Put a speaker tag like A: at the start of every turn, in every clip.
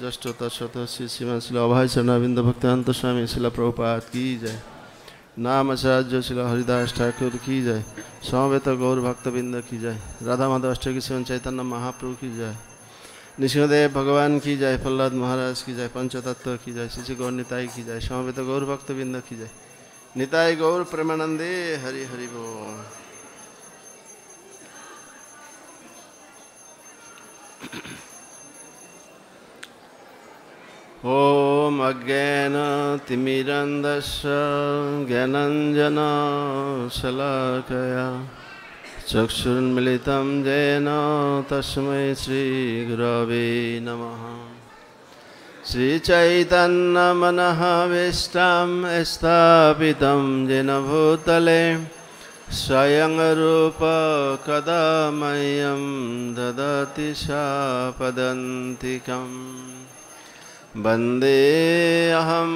A: ज्येष्ठता शत श्री श्रीमान शिला अभय चरणाविंद भक्तांत स्वामी शिला प्रभुपाद की जय नाम आचार्य शिला हरिदास ठाकुर की जय समवेत गौर भक्तबिंद की जय राधा माधव अष्ट की चैतन्य महाप्रभु की जय निशिदेव भगवान की जय प्रहलाद महाराज की जय पंचतत्व की जय श्री गौर निताई की जय समवेत गौर भक्तबिंद की जय निताई गौर प्रेमानंदे हरि हरि Thank you. ॐ अज्ञेनतिमिरन्दस्य ज्ञानञ्जनशलाकया चक्षुर्मिलितं येन तस्मै श्रीगुरवे नमः श्रीचैतन्यमनः विष्टां स्थापितं येन भूतले स्वयं कदा मह्यं ददति सा पदन्तिकम् वन्देऽहं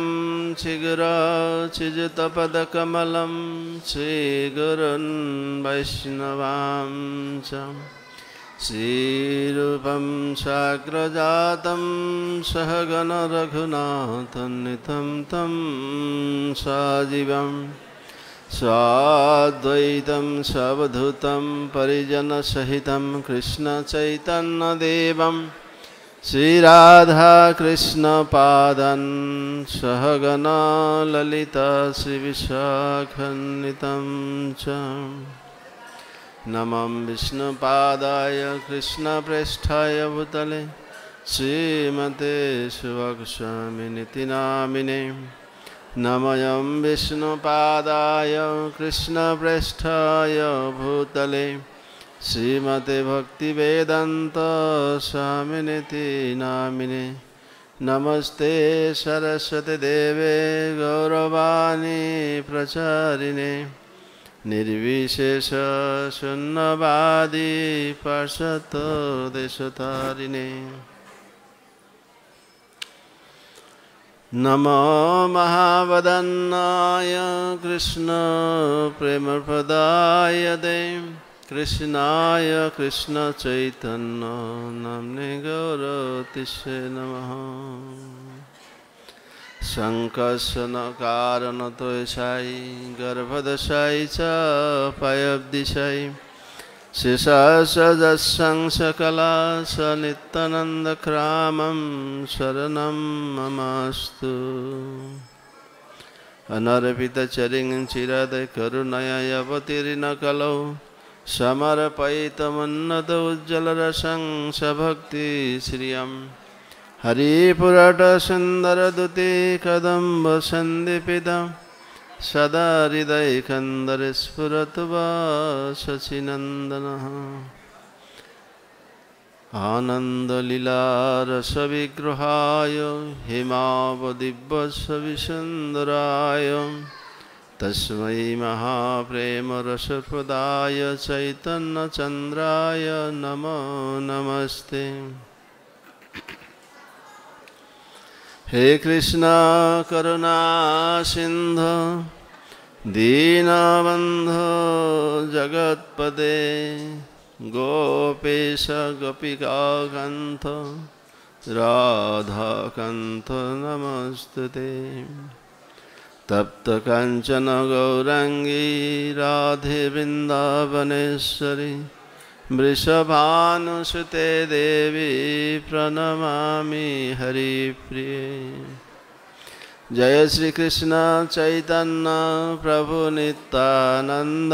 A: छिगिराचिजितपदकमलं श्रीगुरुन् वैष्णवां च श्रीरूपं साग्रजातं सहगणरघुनाथनितं तं साजीवं स्वाद्वैतं सवधूतं परिजनसहितं कृष्णचैतन्यदेवम् श्रीराधाकृष्णपादं सहगना श्री च नम विष्णुपादाय कृष्णप्रेष्ठाय भूतले श्रीमते सुवक्ष्वामिनिति नामिने नमयं विष्णुपादाय कृष्णप्रेष्ठाय भूतले श्रीमते भक्तिवेदन्तस्वामिनिति नामिने नमस्ते सरस्वतीदेवे गौरवाणी प्रचारिणे निर्विशेषशून्यवादी पार्षतो देशतारिणे नमो महावदन्नाय कृष्णप्रेमप्रदाय देव कृष्णाय कृष्णचैतन्य नम्ने गौरतिष्ये नमः शङ्कर्षणकारणतोयसायि गर्भदशाई च पयब्दिशायि शेषासदशंसकला स नित्यनन्दक्रामं शरणं ममास्तु अनर्पितचरिं चिरदकरुणयवतिर्न कलौ समर्पयितमुन्नतोज्ज्वलरसं सभक्तिश्रियं हरिपुरटसुन्दरदुते कदम्बसन्दिपितं सदा हृदयकन्दरे स्फुरतु वा शशिनन्दनः आनन्दलीलारसविग्रहाय हिमावदिव्यसविसुन्दराय तस्मै महाप्रेमरसप्रदाय चैतन्यचन्द्राय नमो नमस्ते हे कृष्ण करुणा सिंध दीनाबन्धो जगत्पदे गोपेश राधा कंथ नमस्ते तप्त कंचन गौरंगी राधे वृंदावनेश्वरी वृषभानुसुते देवी प्रणमा हरिप्रिय जय श्री कृष्ण चैतन्य प्रभु नित्यानंद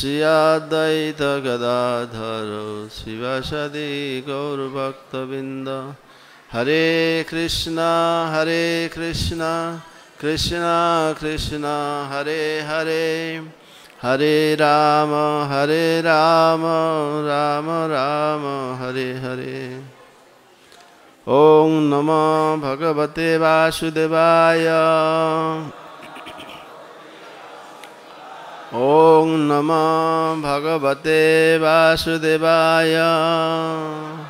A: श्रियाद्वैत गदाधर शिवसदि गौरभक्तबिंद हरे कृष्णा हरे Krishna Krishna, Krishna, Hare Hare, Hare Rama, Hare Rama, Rama Rama, Hare Hare. Om Namo Bhagavate Vasudevaya. Om Namo Bhagavate Vasudevaya.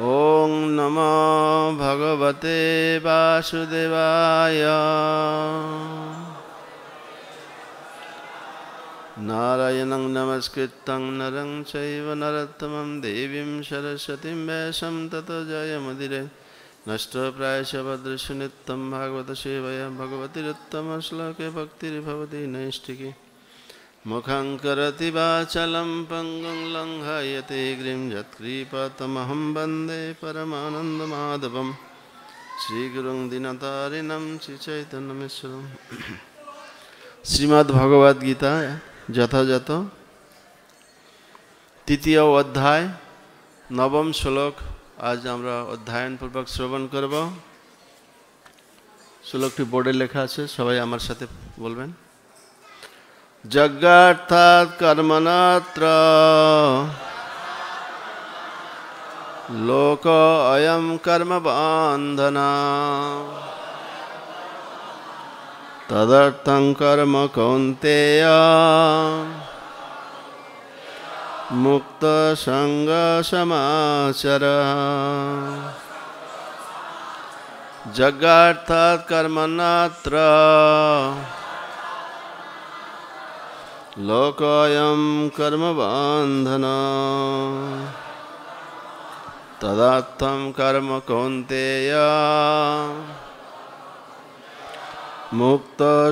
A: ॐ नमो भगवते वासुदेवाय नारायण नमस्कृत नारायणं नमस्कृतं नरं चैव नरोत्तमं देवीं सरस्वतीं वैशं ततो भागवत नष्टप्रायशभदृशुनित्यं भगवतीम भगवतिरुत्तमश्लोके भक्तिर्भवति नैष्टिकी मुखं करति वाचलं पङ्गुं लङ्घयते ग्रीं यत्कृपतमहं वन्दे परमानन्दमाधवं श्रीगुरुं दिनतारिणं श्रीचैतन्यमिश्वरम् শ্রীমদ্ভগবদ্গীতা যথাযথ তৃতীয় অধ্যায় নবম শ্লোক আজ আমরা অধ্যায়নপূর্বক শ্রবণ করব শ্লোকটি বোর্ডে লেখা আছে সবাই আমার সাথে বলবেন जगर्थात् कर्मणात्र लोक अयम कर्म बांधना तदर्थ कर्म कौंते मुक्त संग समाचर जगार्थात् कर्मणात्र लोकायं कर्मबान्धना तदर्थं कर्म कौन्तेय मुक्तसङ्गसमाचरः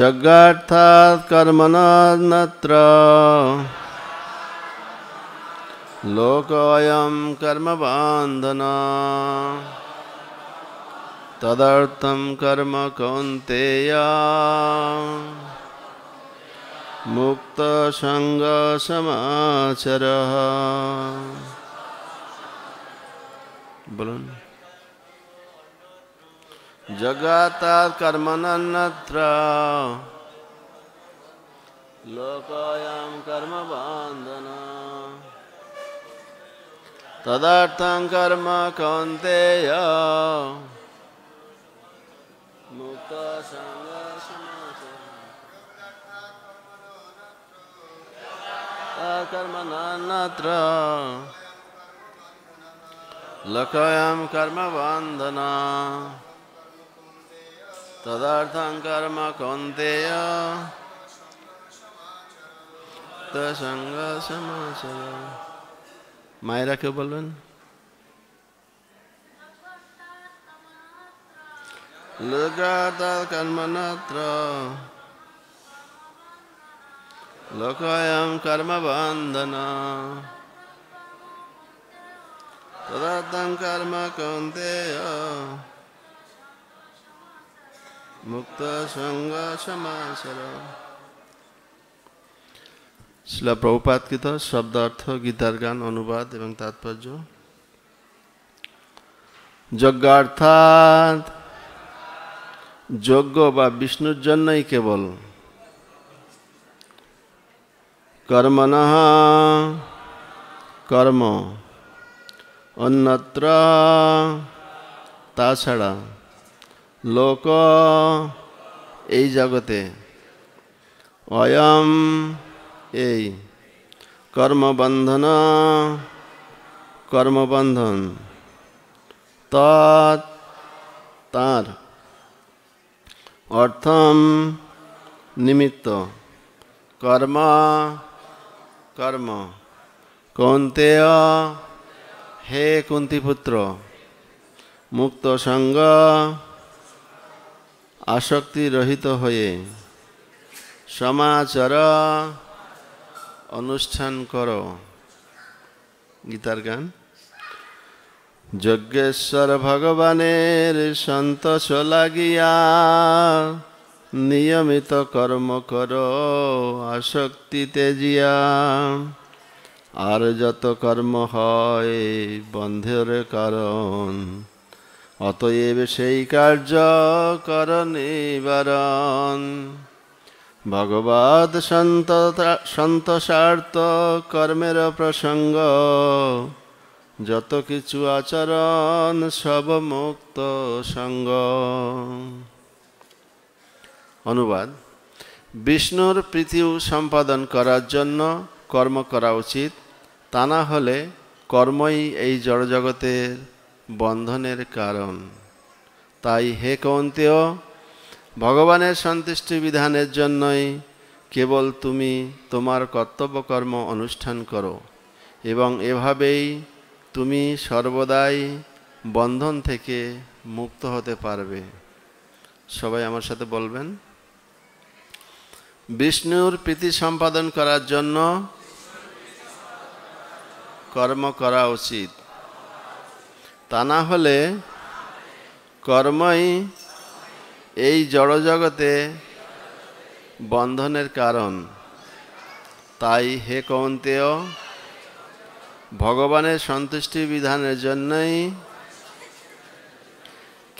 A: जगार्थात् कर्मणान्नत्र लोकोऽयं कर्मबान्धना तदर्थं कर्म कौन्तेया मुक्तसङ्गसमाचरः बोलो जगतात् कर्मनन्नत्र लोकायां कर्मबान्धना तदर्थ कर्म कौन्तेय कर्म नत्र लखयम कर्म वंदना तदर्थ कर्म कौंतेय मायरा क्यों बोल लगातार कर्म नत्र लोकायां कर्मबन्धना तदर्थं कर्म মুক্ত मुक्तसङ्गसमासर শিলা প্রভুপাতকৃত শব্দার্থ গীতার গান অনুবাদ এবং তাৎপর্য যজ্ঞার্থাৎ যজ্ঞ বা বিষ্ণুর জন্যই কেবল कर्मण কর্ম অন্যত্র তাছাড়া লোক এই জগতে অয়ম এই কর্মবন্ধন কর্মবন্ধন তৎ তার অর্থম নিমিত্ত কর্ম কর্ম কন্তেয় হে কুন্তিপুত্র মুক্ত সঙ্গ আসক্তি রহিত হয়ে সমাচার অনুষ্ঠান কর গীতার গান যজ্ঞেশ্বর ভগবানের সন্তোষ লাগিয়া নিয়মিত কর্ম কর আসক্তি তেজিয়া আর যত কর্ম হয় বন্ধের কারণ অতএব সেই কার্য কর নিবারণ ভগবত সন্ত সন্তসার্থ কর্মের প্রসঙ্গ যত কিছু আচরণ সব মুক্ত সঙ্গ অনুবাদ বিষ্ণুর প্রীতি সম্পাদন করার জন্য কর্ম করা উচিত তা না হলে কর্মই এই জড়জগতের বন্ধনের কারণ তাই হে কৌন্তেয় ভগবানের সন্তুষ্টি বিধানের জন্যই কেবল তুমি তোমার কর্তব্যকর্ম অনুষ্ঠান করো এবং এভাবেই তুমি সর্বদাই বন্ধন থেকে মুক্ত হতে পারবে সবাই আমার সাথে বলবেন বিষ্ণুর প্রীতি সম্পাদন করার জন্য কর্ম করা উচিত তা না হলে কর্মই এই জড়জগতে বন্ধনের কারণ তাই হে কৌন্তেয় ভগবানের সন্তুষ্টি বিধানের জন্যই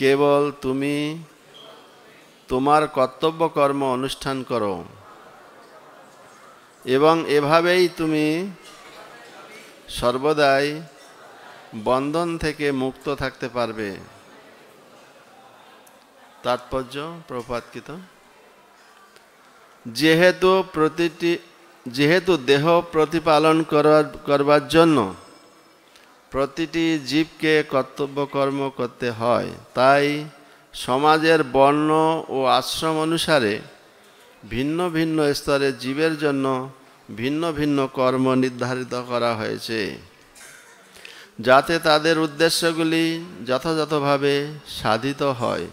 A: কেবল তুমি তোমার কর্তব্য কর্ম অনুষ্ঠান করো এবং এভাবেই তুমি সর্বদাই বন্ধন থেকে মুক্ত থাকতে পারবে তাৎপর্য প্রপাতকিত যেহেতু প্রতিটি যেহেতু দেহ প্রতিপালন করার করবার জন্য প্রতিটি জীবকে কর্তব্য কর্ম করতে হয় তাই সমাজের বর্ণ ও আশ্রম অনুসারে ভিন্ন ভিন্ন স্তরে জীবের জন্য ভিন্ন ভিন্ন কর্ম নির্ধারিত করা হয়েছে যাতে তাদের উদ্দেশ্যগুলি যথাযথভাবে সাধিত হয়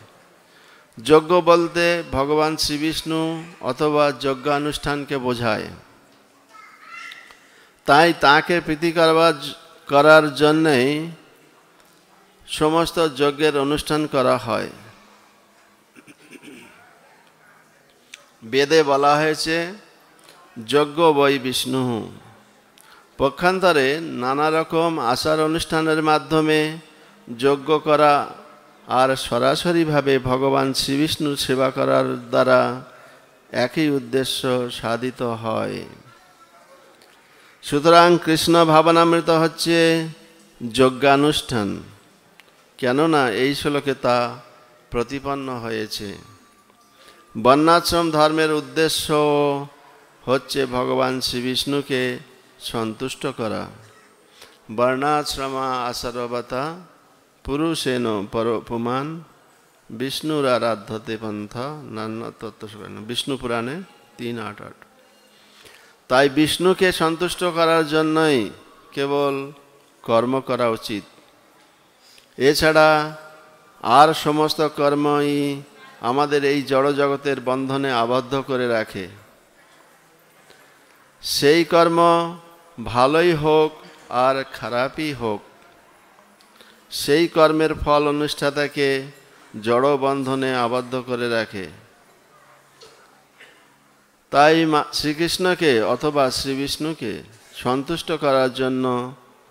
A: যজ্ঞ বলতে ভগবান শ্রীবিষ্ণু অথবা যজ্ঞানুষ্ঠানকে বোঝায় তাই তাকে প্রীতি করবার করার জন্যেই সমস্ত যজ্ঞের অনুষ্ঠান করা হয় বেদে বলা হয়েছে যজ্ঞ বই বিষ্ণু পক্ষান্তরে নানা রকম আচার অনুষ্ঠানের মাধ্যমে যজ্ঞ করা আর সরাসরিভাবে ভগবান শ্রীবিষ্ণুর সেবা করার দ্বারা একই উদ্দেশ্য সাধিত হয় সুতরাং কৃষ্ণ ভাবনামৃত হচ্ছে যজ্ঞানুষ্ঠান কেননা এই শ্লোকে তা প্রতিপন্ন হয়েছে বর্ণাশ্রম ধর্মের উদ্দেশ্য হচ্ছে ভগবান শ্রী বিষ্ণুকে সন্তুষ্ট করা বর্ণাশ্রমা আসরবতা পুরুষেন পরোপমান বিষ্ণুর আরাধ্যতে পন্থ নান্ন তত্ত্ব বিষ্ণু পুরাণে তিন আট আট তাই বিষ্ণুকে সন্তুষ্ট করার জন্যই কেবল কর্ম করা উচিত এছাড়া আর সমস্ত কর্মই আমাদের এই জড়জগতের বন্ধনে আবদ্ধ করে রাখে সেই কর্ম ভালোই হোক আর খারাপই হোক সেই কর্মের ফল অনুষ্ঠাতাকে জড় বন্ধনে আবদ্ধ করে রাখে তাই শ্রীকৃষ্ণকে অথবা শ্রীবিষ্ণুকে সন্তুষ্ট করার জন্য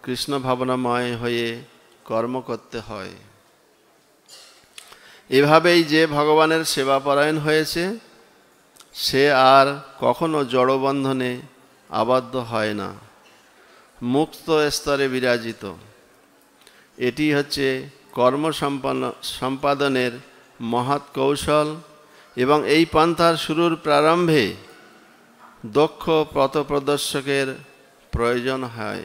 A: কৃষ্ণ ভাবনাময় হয়ে কর্ম করতে হয় এভাবেই যে ভগবানের সেবাপরায়ণ হয়েছে সে আর কখনো জড়বন্ধনে আবদ্ধ হয় না মুক্ত স্তরে বিরাজিত এটি হচ্ছে কর্ম সম্পাদনের মহৎ কৌশল এবং এই পন্থার শুরুর প্রারম্ভে দক্ষ পথপ্রদর্শকের প্রয়োজন হয়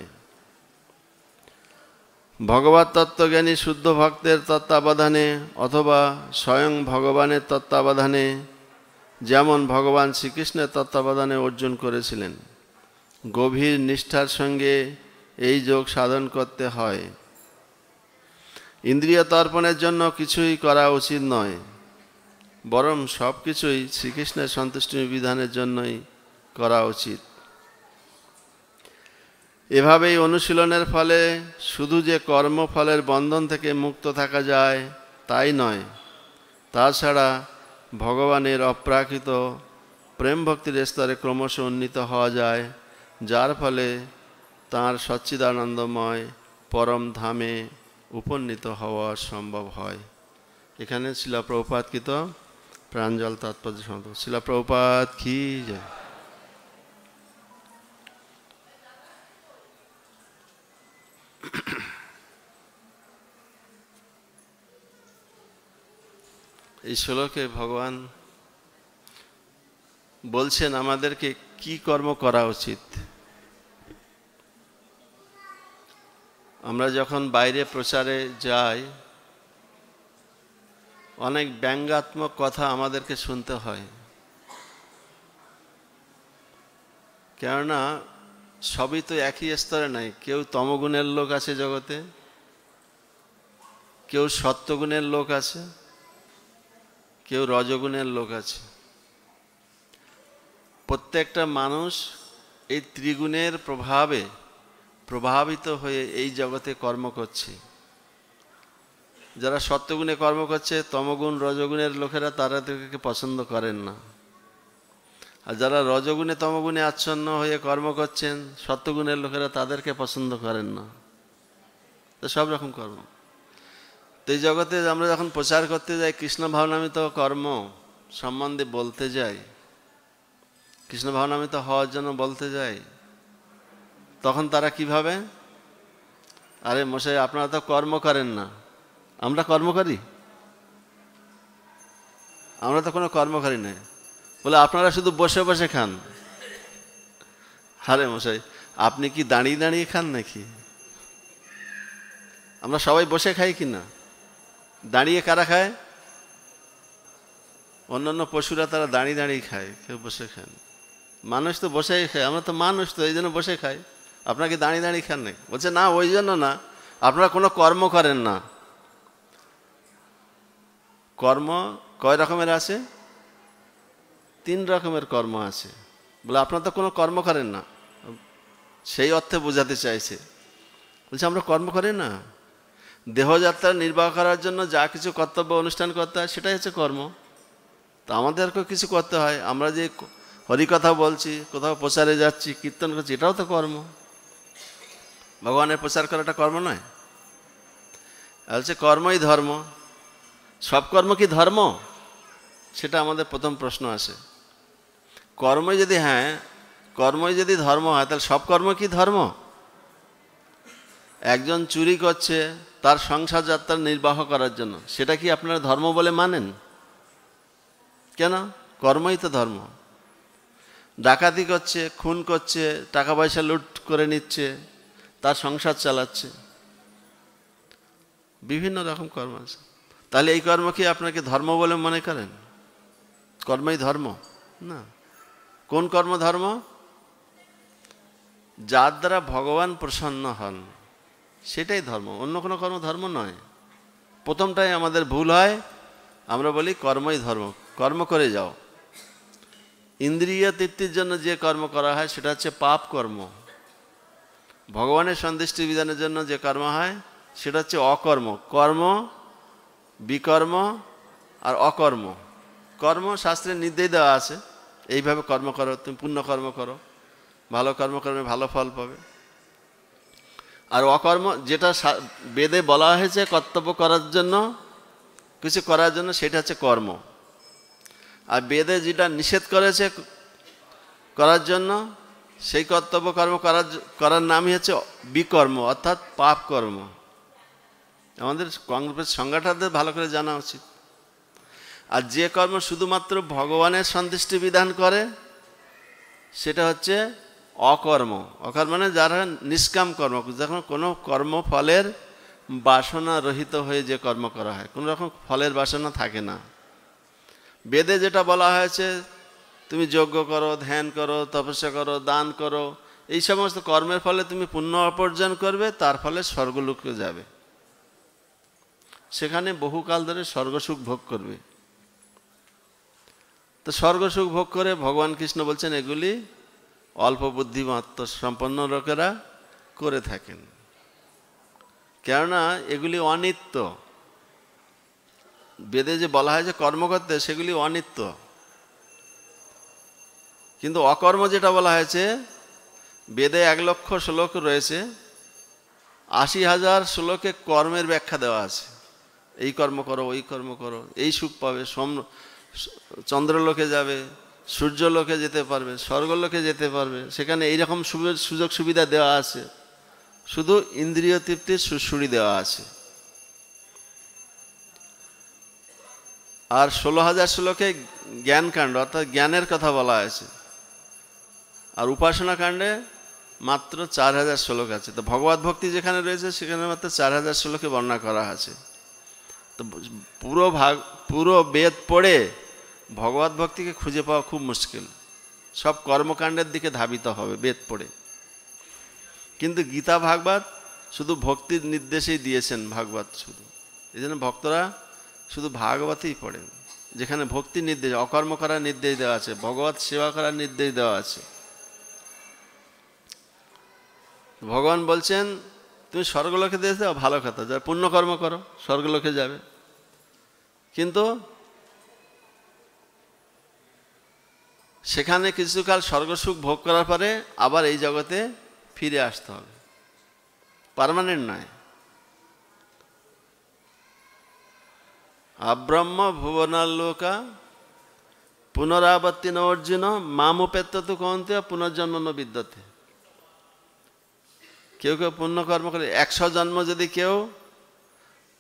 A: ভগবত তত্ত্বজ্ঞানী শুদ্ধ ভক্তের তত্ত্বাবধানে অথবা স্বয়ং ভগবানের তত্ত্বাবধানে যেমন ভগবান শ্রীকৃষ্ণের তত্ত্বাবধানে অর্জন করেছিলেন গভীর নিষ্ঠার সঙ্গে এই যোগ সাধন করতে হয় ইন্দ্রিয় তর্পণের জন্য কিছুই করা উচিত নয় বরং সব কিছুই শ্রীকৃষ্ণের সন্তুষ্টি বিধানের জন্যই করা উচিত এভাবেই অনুশীলনের ফলে শুধু যে কর্মফলের বন্ধন থেকে মুক্ত থাকা যায় তাই নয় তাছাড়া ভগবানের অপ্রাকৃত প্রেম ভক্তির স্তরে ক্রমশ উন্নীত হওয়া যায় যার ফলে তাঁর সচ্চিদানন্দময় পরম ধামে উপনীত হওয়া সম্ভব হয় এখানে শিলাপ্রপাতকৃত প্রাঞ্জল তাৎপর্য শিলাপ্রপাত কি যায় এই শ্লোকে ভগবান বলছেন আমাদেরকে কি কর্ম করা উচিত আমরা যখন বাইরে প্রচারে যাই অনেক ব্যঙ্গাত্মক কথা আমাদেরকে শুনতে হয় কেননা সবই তো একই স্তরে নাই কেউ তমগুণের লোক আছে জগতে কেউ সত্যগুণের লোক আছে কেউ রজগুণের লোক আছে প্রত্যেকটা মানুষ এই ত্রিগুণের প্রভাবে প্রভাবিত হয়ে এই জগতে কর্ম করছে যারা সত্যগুণে কর্ম করছে তমগুণ রজগুণের লোকেরা তারা তাদেরকে পছন্দ করেন না আর যারা রজগুণে তমগুণে আচ্ছন্ন হয়ে কর্ম করছেন সত্যগুণের লোকেরা তাদেরকে পছন্দ করেন না তো সব রকম কর্ম তো এই জগতে আমরা যখন প্রচার করতে যাই কৃষ্ণ ভাবনামিত কর্ম সম্বন্ধে বলতে যাই কৃষ্ণ ভাবনামিত হওয়ার জন্য বলতে যাই তখন তারা কিভাবে আরে মশাই আপনারা তো কর্ম করেন না আমরা কর্ম করি আমরা তো কোনো কর্ম করি না বলে আপনারা শুধু বসে বসে খান হারে মশাই আপনি কি দাঁড়িয়ে দাঁড়িয়ে খান নাকি আমরা সবাই বসে খাই কি না দাঁড়িয়ে কারা খায় অন্যান্য পশুরা তারা দাঁড়িয়ে দাঁড়িয়ে খায় কেউ বসে খান মানুষ তো বসেই খায় আমরা তো মানুষ তো এই জন্য বসে খাই আপনাকে দাঁড়িয়ে দাঁড়িয়ে খান নাকি বলছে না ওই জন্য না আপনারা কোনো কর্ম করেন না কর্ম কয় রকমের আছে তিন রকমের কর্ম আছে বলে আপনার তো কোনো কর্ম করেন না সেই অর্থে বোঝাতে চাইছে বলছে আমরা কর্ম করি না দেহযাত্রা নির্বাহ করার জন্য যা কিছু কর্তব্য অনুষ্ঠান করতে হয় সেটাই হচ্ছে কর্ম তো আমাদেরকেও কিছু করতে হয় আমরা যে হরিকথা বলছি কোথাও প্রচারে যাচ্ছি কীর্তন করছি এটাও তো কর্ম ভগবানের প্রচার করাটা কর্ম নয় বলছে কর্মই ধর্ম সব কর্ম কি ধর্ম সেটা আমাদের প্রথম প্রশ্ন আসে কর্ম যদি হ্যাঁ কর্ম যদি ধর্ম হয় তাহলে সব কর্ম কি ধর্ম একজন চুরি করছে তার সংসার যাত্রা নির্বাহ করার জন্য সেটা কি আপনারা ধর্ম বলে মানেন কেন কর্মই তো ধর্ম ডাকাতি করছে খুন করছে টাকা পয়সা লুট করে নিচ্ছে তার সংসার চালাচ্ছে বিভিন্ন রকম কর্ম আছে তাহলে এই কর্ম কি আপনাকে ধর্ম বলে মনে করেন কর্মই ধর্ম না কোন কর্মধর্ম যার দ্বারা ভগবান প্রসন্ন হন সেটাই ধর্ম অন্য কোনো কর্ম ধর্ম নয় প্রথমটাই আমাদের ভুল হয় আমরা বলি কর্মই ধর্ম কর্ম করে যাও ইন্দ্রিয় তৃপ্তির জন্য যে কর্ম করা হয় সেটা হচ্ছে পাপ কর্ম ভগবানের সন্তুষ্টি বিধানের জন্য যে কর্ম হয় সেটা হচ্ছে অকর্ম কর্ম বিকর্ম আর অকর্ম কর্ম শাস্ত্রের নির্দেশ দেওয়া আছে এইভাবে কর্ম করো তুমি পুণ্য কর্ম করো ভালো কর্ম করবে ভালো ফল পাবে আর অকর্ম যেটা বেদে বলা হয়েছে কর্তব্য করার জন্য কিছু করার জন্য সেটা হচ্ছে কর্ম আর বেদে যেটা নিষেধ করেছে করার জন্য সেই কর্তব্য কর্ম করার করার নামই হচ্ছে বিকর্ম অর্থাৎ পাপ কর্ম আমাদের কংগ্রেসের সংজ্ঞাটাদের ভালো করে জানা উচিত আর যে কর্ম শুধুমাত্র ভগবানের সন্তুষ্টি বিধান করে সেটা হচ্ছে অকর্ম অকর্ম মানে যারা নিষ্কাম কর্ম যখন কোনো কর্ম ফলের বাসনা রহিত হয়ে যে কর্ম করা হয় কোনো রকম ফলের বাসনা থাকে না বেদে যেটা বলা হয়েছে তুমি যজ্ঞ করো ধ্যান করো তপস্যা করো দান করো এই সমস্ত কর্মের ফলে তুমি পুণ্য অপর্জন করবে তার ফলে স্বর্গলোকে যাবে সেখানে বহুকাল ধরে স্বর্গসুখ ভোগ করবে তো স্বর্গসুখ ভোগ করে ভগবান কৃষ্ণ বলছেন এগুলি অল্প বুদ্ধিমত্ত সম্পন্ন লোকেরা করে থাকেন কেননা এগুলি অনিত্য বেদে যে বলা হয় যে কর্মকর্তা সেগুলি অনিত্য কিন্তু অকর্ম যেটা বলা হয়েছে বেদে এক লক্ষ শ্লোক রয়েছে আশি হাজার শ্লোকে কর্মের ব্যাখ্যা দেওয়া আছে এই কর্ম করো ওই কর্ম করো এই সুখ পাবে চন্দ্রলোকে যাবে সূর্যলোকে যেতে পারবে স্বর্গলোকে যেতে পারবে সেখানে এইরকম সুযোগ সুবিধা দেওয়া আছে শুধু ইন্দ্রিয় তৃপ্তির সুসুড়ি দেওয়া আছে আর ষোলো হাজার শ্লোকে জ্ঞানকাণ্ড অর্থাৎ জ্ঞানের কথা বলা আছে আর উপাসনা কাণ্ডে মাত্র চার হাজার শ্লোক আছে তো ভগবত ভক্তি যেখানে রয়েছে সেখানে মাত্র চার হাজার শ্লোকে বর্ণনা করা আছে তো পুরো ভাগ পুরো বেদ পড়ে ভগবত ভক্তিকে খুঁজে পাওয়া খুব মুশকিল সব কর্মকাণ্ডের দিকে ধাবিত হবে বেদ পড়ে কিন্তু গীতা ভাগবত শুধু ভক্তির নির্দেশেই দিয়েছেন ভাগবত শুধু এই জন্য ভক্তরা শুধু ভাগবতই পড়ে যেখানে ভক্তি নির্দেশ অকর্ম করার নির্দেশ দেওয়া আছে ভগবত সেবা করার নির্দেশ দেওয়া আছে ভগবান বলছেন তুমি স্বর্গলোকে দিয়েছ ভালো কথা যা পুণ্যকর্ম করো স্বর্গলোকে যাবে কিন্তু সেখানে কিছুকাল স্বর্গসুখ ভোগ করার পরে আবার এই জগতে ফিরে আসতে হবে পারমানেন্ট নয় আব্রহ্ম ভুবনালোকা পুনরাবর্তী ন অর্জুন মামুপেত্ত তো কন্তে পুনর্জন্ম ন বিদ্যতে কেউ কেউ পুণ্যকর্ম করে একশো জন্ম যদি কেউ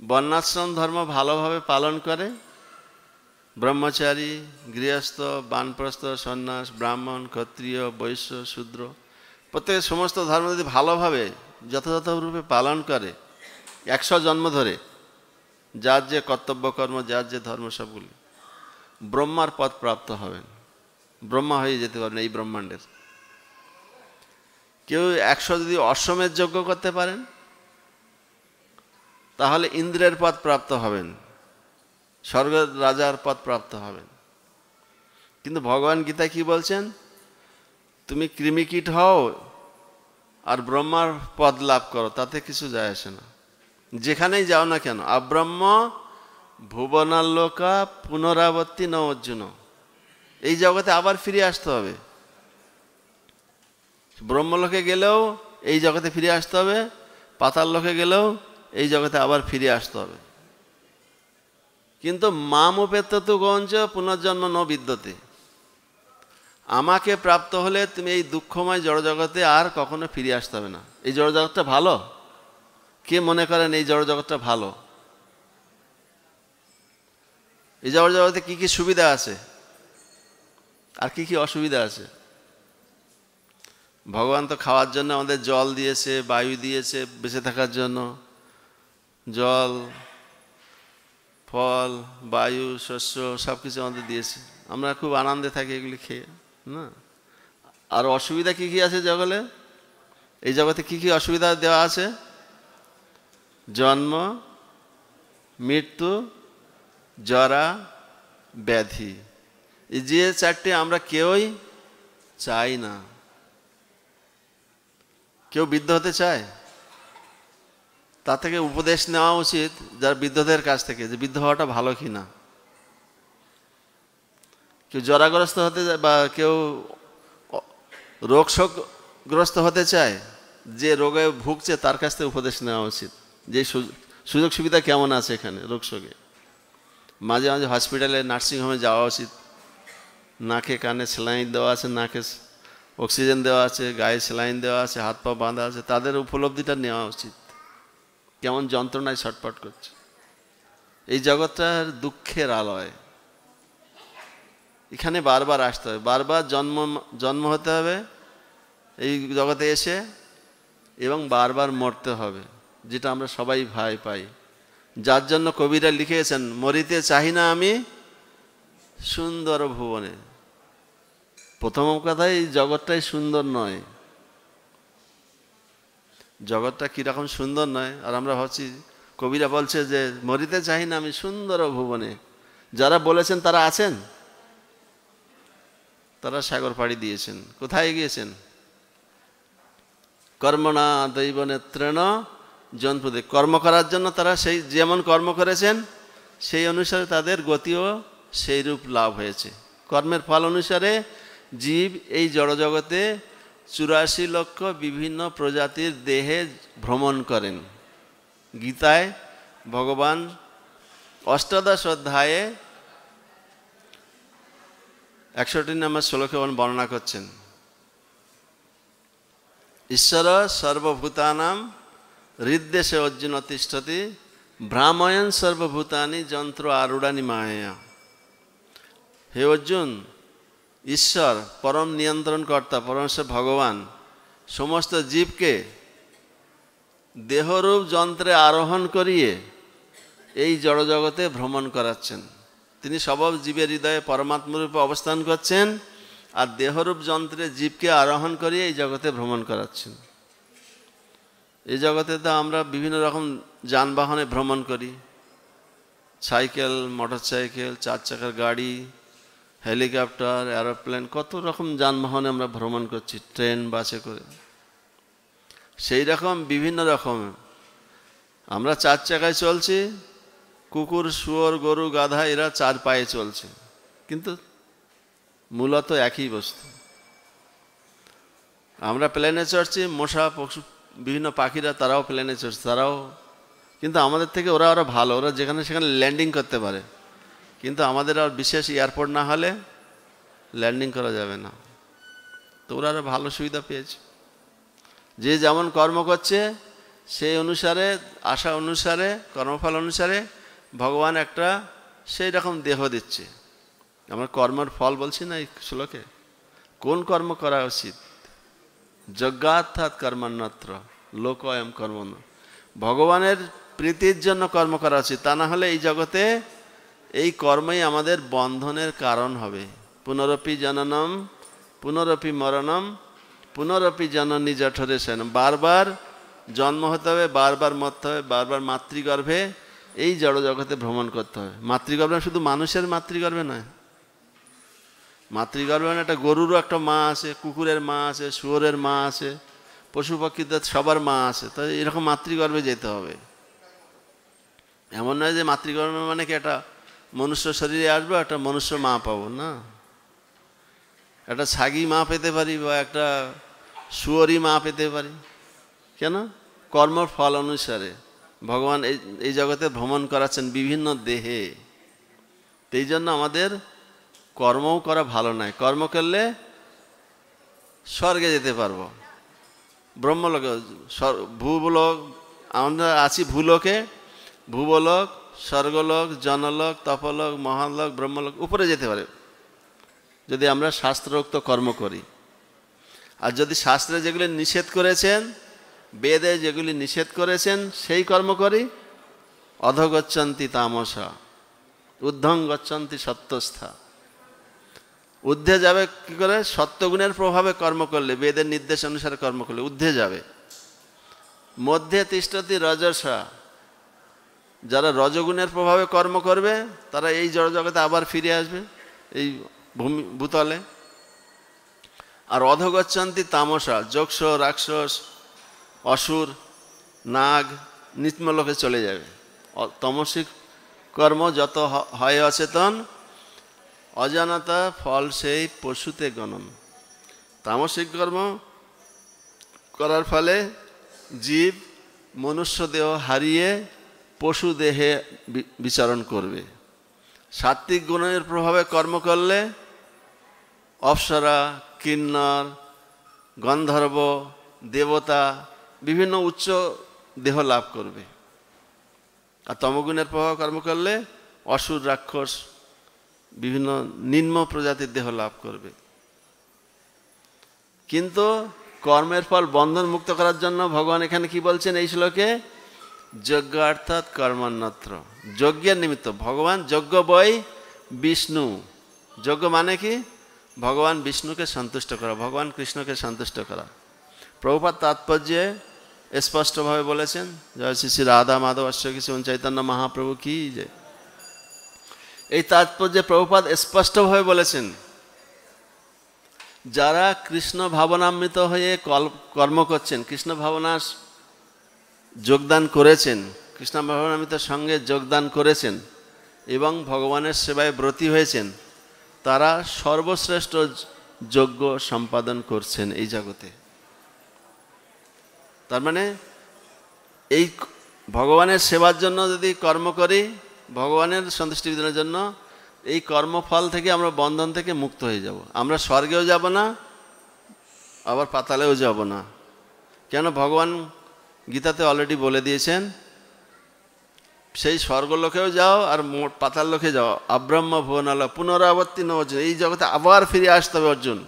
A: বন্যাশ্রম ধর্ম ভালোভাবে পালন করে ব্রহ্মচারী গৃহস্থ বানপ্রস্থ সন্ন্যাস ব্রাহ্মণ ক্ষত্রিয় বৈশ্য শূদ্র প্রত্যেক সমস্ত ধর্ম যদি ভালোভাবে যথাযথরূপে পালন করে একশো জন্ম ধরে যার যে কর্তব্য কর্ম যার যে ধর্ম সবগুলি ব্রহ্মার পথ প্রাপ্ত হবেন ব্রহ্মা হয়ে যেতে পারেন এই ব্রহ্মাণ্ডের কেউ একশো যদি অশ্বমের যজ্ঞ করতে পারেন তাহলে ইন্দ্রের পথ প্রাপ্ত হবেন স্বর্গ রাজার পদ প্রাপ্ত হবেন কিন্তু ভগবান গীতা কি বলছেন তুমি কৃমিকীট হও আর ব্রহ্মার পদ লাভ করো তাতে কিছু যায় আসে না যেখানেই যাও না কেন আব্রহ্ম ভুবনাল্লোকা পুনরাবর্তী ন এই জগতে আবার ফিরে আসতে হবে ব্রহ্মলোকে গেলেও এই জগতে ফিরে আসতে হবে পাতাল লোকে গেলেও এই জগতে আবার ফিরে আসতে হবে কিন্তু মামুপেত্তু গঞ্জ পুনর্জন্ম ন বিদ্যতে আমাকে প্রাপ্ত হলে তুমি এই দুঃখময় জড়জগতে আর কখনো ফিরে আসতে হবে না এই জড়জগৎটা ভালো কে মনে করেন এই জড়জগৎটা ভালো এই জড়জগতে কি কি সুবিধা আছে আর কি কি অসুবিধা আছে ভগবান তো খাওয়ার জন্য আমাদের জল দিয়েছে বায়ু দিয়েছে বেঁচে থাকার জন্য জল ফল বায়ু শস্য সব কিছু আমাদের দিয়েছে আমরা খুব আনন্দে থাকি এগুলি খেয়ে না আর অসুবিধা কী কী আছে জগলে এই জগতে কী কী অসুবিধা দেওয়া আছে জন্ম মৃত্যু জরা ব্যাধি এই যে চারটে আমরা কেউই চাই না কেউ বৃদ্ধ হতে চায় তার থেকে উপদেশ নেওয়া উচিত যার বৃদ্ধদের কাছ থেকে যে বৃদ্ধ হওয়াটা ভালো কি না কেউ জরাগ্রস্ত হতে চায় বা কেউ রোগশোকগ্রস্ত হতে চায় যে রোগে ভুগছে তার কাছ থেকে উপদেশ নেওয়া উচিত যে সুযোগ সুবিধা কেমন আছে এখানে রোগশোকে মাঝে মাঝে হসপিটালে নার্সিংহোমে যাওয়া উচিত নাকে কানে স্যালাইন দেওয়া আছে নাকে অক্সিজেন দেওয়া আছে গায়ে স্যালাইন দেওয়া আছে হাত পা বাঁধা আছে তাদের উপলব্ধিটা নেওয়া উচিত কেমন যন্ত্রণায় ছটপট করছে এই জগৎটার দুঃখের আলয় এখানে বারবার আসতে হবে বারবার জন্ম জন্ম হতে হবে এই জগতে এসে এবং বারবার মরতে হবে যেটা আমরা সবাই ভাই পাই যার জন্য কবিরা লিখেছেন মরিতে চাহি না আমি সুন্দর ভুবনে প্রথম কথাই জগৎটাই সুন্দর নয় জগৎটা কীরকম সুন্দর নয় আর আমরা ভাবছি কবিরা বলছে যে মরিতে চাই না আমি সুন্দর ভুবনে যারা বলেছেন তারা আছেন তারা সাগর পাড়ি দিয়েছেন কোথায় গিয়েছেন কর্মণা দৈব নেত্রেণ জনপদে কর্ম করার জন্য তারা সেই যেমন কর্ম করেছেন সেই অনুসারে তাদের গতিও সেই রূপ লাভ হয়েছে কর্মের ফল অনুসারে জীব এই জড়জগতে চুরাশি লক্ষ বিভিন্ন প্রজাতির দেহে ভ্রমণ করেন গীতায় ভগবান অষ্টাদশ অধ্যায়ে একশোটি নামের শ্লোকে বর্ণনা করছেন ঈশ্বর সর্বভূতানাম হৃদ্দেশে অর্জুন তিষ্ঠতি ভ্রাময়ন সর্বভূতানি যন্ত্র আরুড়ানি মায়া হে অর্জুন ঈশ্বর পরম নিয়ন্ত্রণকর্তা পরমেশ্বর ভগবান সমস্ত জীবকে দেহরূপ যন্ত্রে আরোহণ করিয়ে এই জড়জগতে ভ্রমণ করাচ্ছেন তিনি সব জীবের হৃদয়ে পরমাত্মরূপে অবস্থান করছেন আর দেহরূপ যন্ত্রে জীবকে আরোহণ করিয়ে এই জগতে ভ্রমণ করাচ্ছেন এই জগতে তো আমরা বিভিন্ন রকম যানবাহনে ভ্রমণ করি সাইকেল মোটর সাইকেল চার চাকার গাড়ি হেলিকপ্টার অ্যারোপ্লেন কত রকম যানবাহনে আমরা ভ্রমণ করছি ট্রেন বাসে করে সেই রকম বিভিন্ন রকম আমরা চার চাকায় চলছি কুকুর শুয়োর গরু গাধা এরা চার পায়ে চলছে কিন্তু মূলত একই বস্তু আমরা প্লেনে চড়ছি মশা পশু বিভিন্ন পাখিরা তারাও প্লেনে চড়ছে তারাও কিন্তু আমাদের থেকে ওরা ওরা ভালো ওরা যেখানে সেখানে ল্যান্ডিং করতে পারে কিন্তু আমাদের আর বিশেষ এয়ারপোর্ট না হলে ল্যান্ডিং করা যাবে না তো ওরা আরও ভালো সুবিধা পেয়েছে যে যেমন কর্ম করছে সেই অনুসারে আশা অনুসারে কর্মফল অনুসারে ভগবান একটা সেই রকম দেহ দিচ্ছে আমরা কর্মের ফল বলছি না এই শ্লোকে কোন কর্ম করা উচিত যজ্ঞাৎ কর্মান্নত্র লোক এম কর্ম ভগবানের প্রীতির জন্য কর্ম করা উচিত তা না হলে এই জগতে এই কর্মই আমাদের বন্ধনের কারণ হবে পুনরপি জননম পুনরপি মরণম পুনরপি জননী জঠরে সেন বারবার জন্ম হতে হবে বারবার মরতে হবে বারবার মাতৃগর্ভে এই জড় জগতে ভ্রমণ করতে হবে মাতৃগর্ভে মানে শুধু মানুষের মাতৃগর্ভে নয় মাতৃগর্ভে মানে একটা গরুরও একটা মা আছে কুকুরের মা আছে শুয়োরের মা আছে পশু পাখিদের সবার মা আছে তাই এরকম মাতৃগর্ভে যেতে হবে এমন নয় যে মাতৃগর্ভে মানে কি একটা মনুষ্য শরীরে আসবো একটা মনুষ্য মা পাবো না একটা ছাগি মা পেতে পারি বা একটা সুয়রি মা পেতে পারি কেন কর্মর ফল অনুসারে ভগবান এই এই জগতে ভ্রমণ করাচ্ছেন বিভিন্ন দেহে এই জন্য আমাদের কর্মও করা ভালো নয় কর্ম করলে স্বর্গে যেতে পারবো ব্রহ্মলোকে ভূবলোক আমরা আছি ভূলোকে ভূবলোক স্বর্গলোক জনলোক তপলোক মহালোক ব্রহ্মলোক উপরে যেতে পারে যদি আমরা শাস্ত্রোক্ত কর্ম করি আর যদি শাস্ত্রে যেগুলি নিষেধ করেছেন বেদে যেগুলি নিষেধ করেছেন সেই কর্ম করি অধগচ্ছন্তি তামসা উদ্ধং গচ্ছন্তি সত্যস্থা উদ্ধে যাবে কি করে সত্যগুণের প্রভাবে কর্ম করলে বেদের নির্দেশ অনুসারে কর্ম করলে উদ্ধে যাবে মধ্যে তিষ্ঠতি রজসা যারা রজগুণের প্রভাবে কর্ম করবে তারা এই জড়জগতে আবার ফিরে আসবে এই ভূমি ভূতলে আর অধগচ্ছন্তি তামসা যক্ষ রাক্ষস অসুর নাগ নিত্মলোকে চলে যাবে তমসিক কর্ম যত হয় অচেতন অজানাতা ফল সেই পশুতে গণন তামসিক কর্ম করার ফলে জীব মনুষ্য দেহ হারিয়ে পশু দেহে বিচারণ করবে সাত্বিক গুণের প্রভাবে কর্ম করলে অপ্সরা কিন্নর গন্ধর্ব দেবতা বিভিন্ন উচ্চ দেহ লাভ করবে আর তমগুণের প্রভাব কর্ম করলে অসুর রাক্ষস বিভিন্ন নিম্ন প্রজাতির দেহ লাভ করবে কিন্তু কর্মের ফল বন্ধন মুক্ত করার জন্য ভগবান এখানে কি বলছেন এই শ্লোকে যজ্ঞ অর্থাৎ কর্মান্নত্র যজ্ঞের নিমিত্ত ভগবান যজ্ঞ বই বিষ্ণু যজ্ঞ মানে কি ভগবান বিষ্ণুকে সন্তুষ্ট করা ভগবান কৃষ্ণকে সন্তুষ্ট করা প্রভুপাত তাৎপর্যে স্পষ্টভাবে বলেছেন জয় শ্রী শ্রী রাধা মাধব অশ্বকী শ্রী চৈতন্য মহাপ্রভু কি যে এই তাৎপর্যে প্রভুপাত স্পষ্টভাবে বলেছেন যারা কৃষ্ণ ভাবনামৃত হয়ে কর্ম করছেন কৃষ্ণ ভাবনা যোগদান করেছেন কৃষ্ণ ভগবানের সঙ্গে যোগদান করেছেন এবং ভগবানের সেবায় ব্রতী হয়েছেন তারা সর্বশ্রেষ্ঠ যজ্ঞ সম্পাদন করছেন এই জগতে তার মানে এই ভগবানের সেবার জন্য যদি কর্ম করি ভগবানের সন্তুষ্টি বিধানের জন্য এই কর্মফল থেকে আমরা বন্ধন থেকে মুক্ত হয়ে যাব আমরা স্বর্গেও যাব না আবার পাতালেও যাব না কেন ভগবান গীতাতে অলরেডি বলে দিয়েছেন সেই স্বর্গলোকেও যাও আর পাতাল লোকে যাও আব্রাহ্ম ভুবনালা পুনরাবর্তী অর্জুন এই জগতে আবার ফিরে আসতে হবে অর্জুন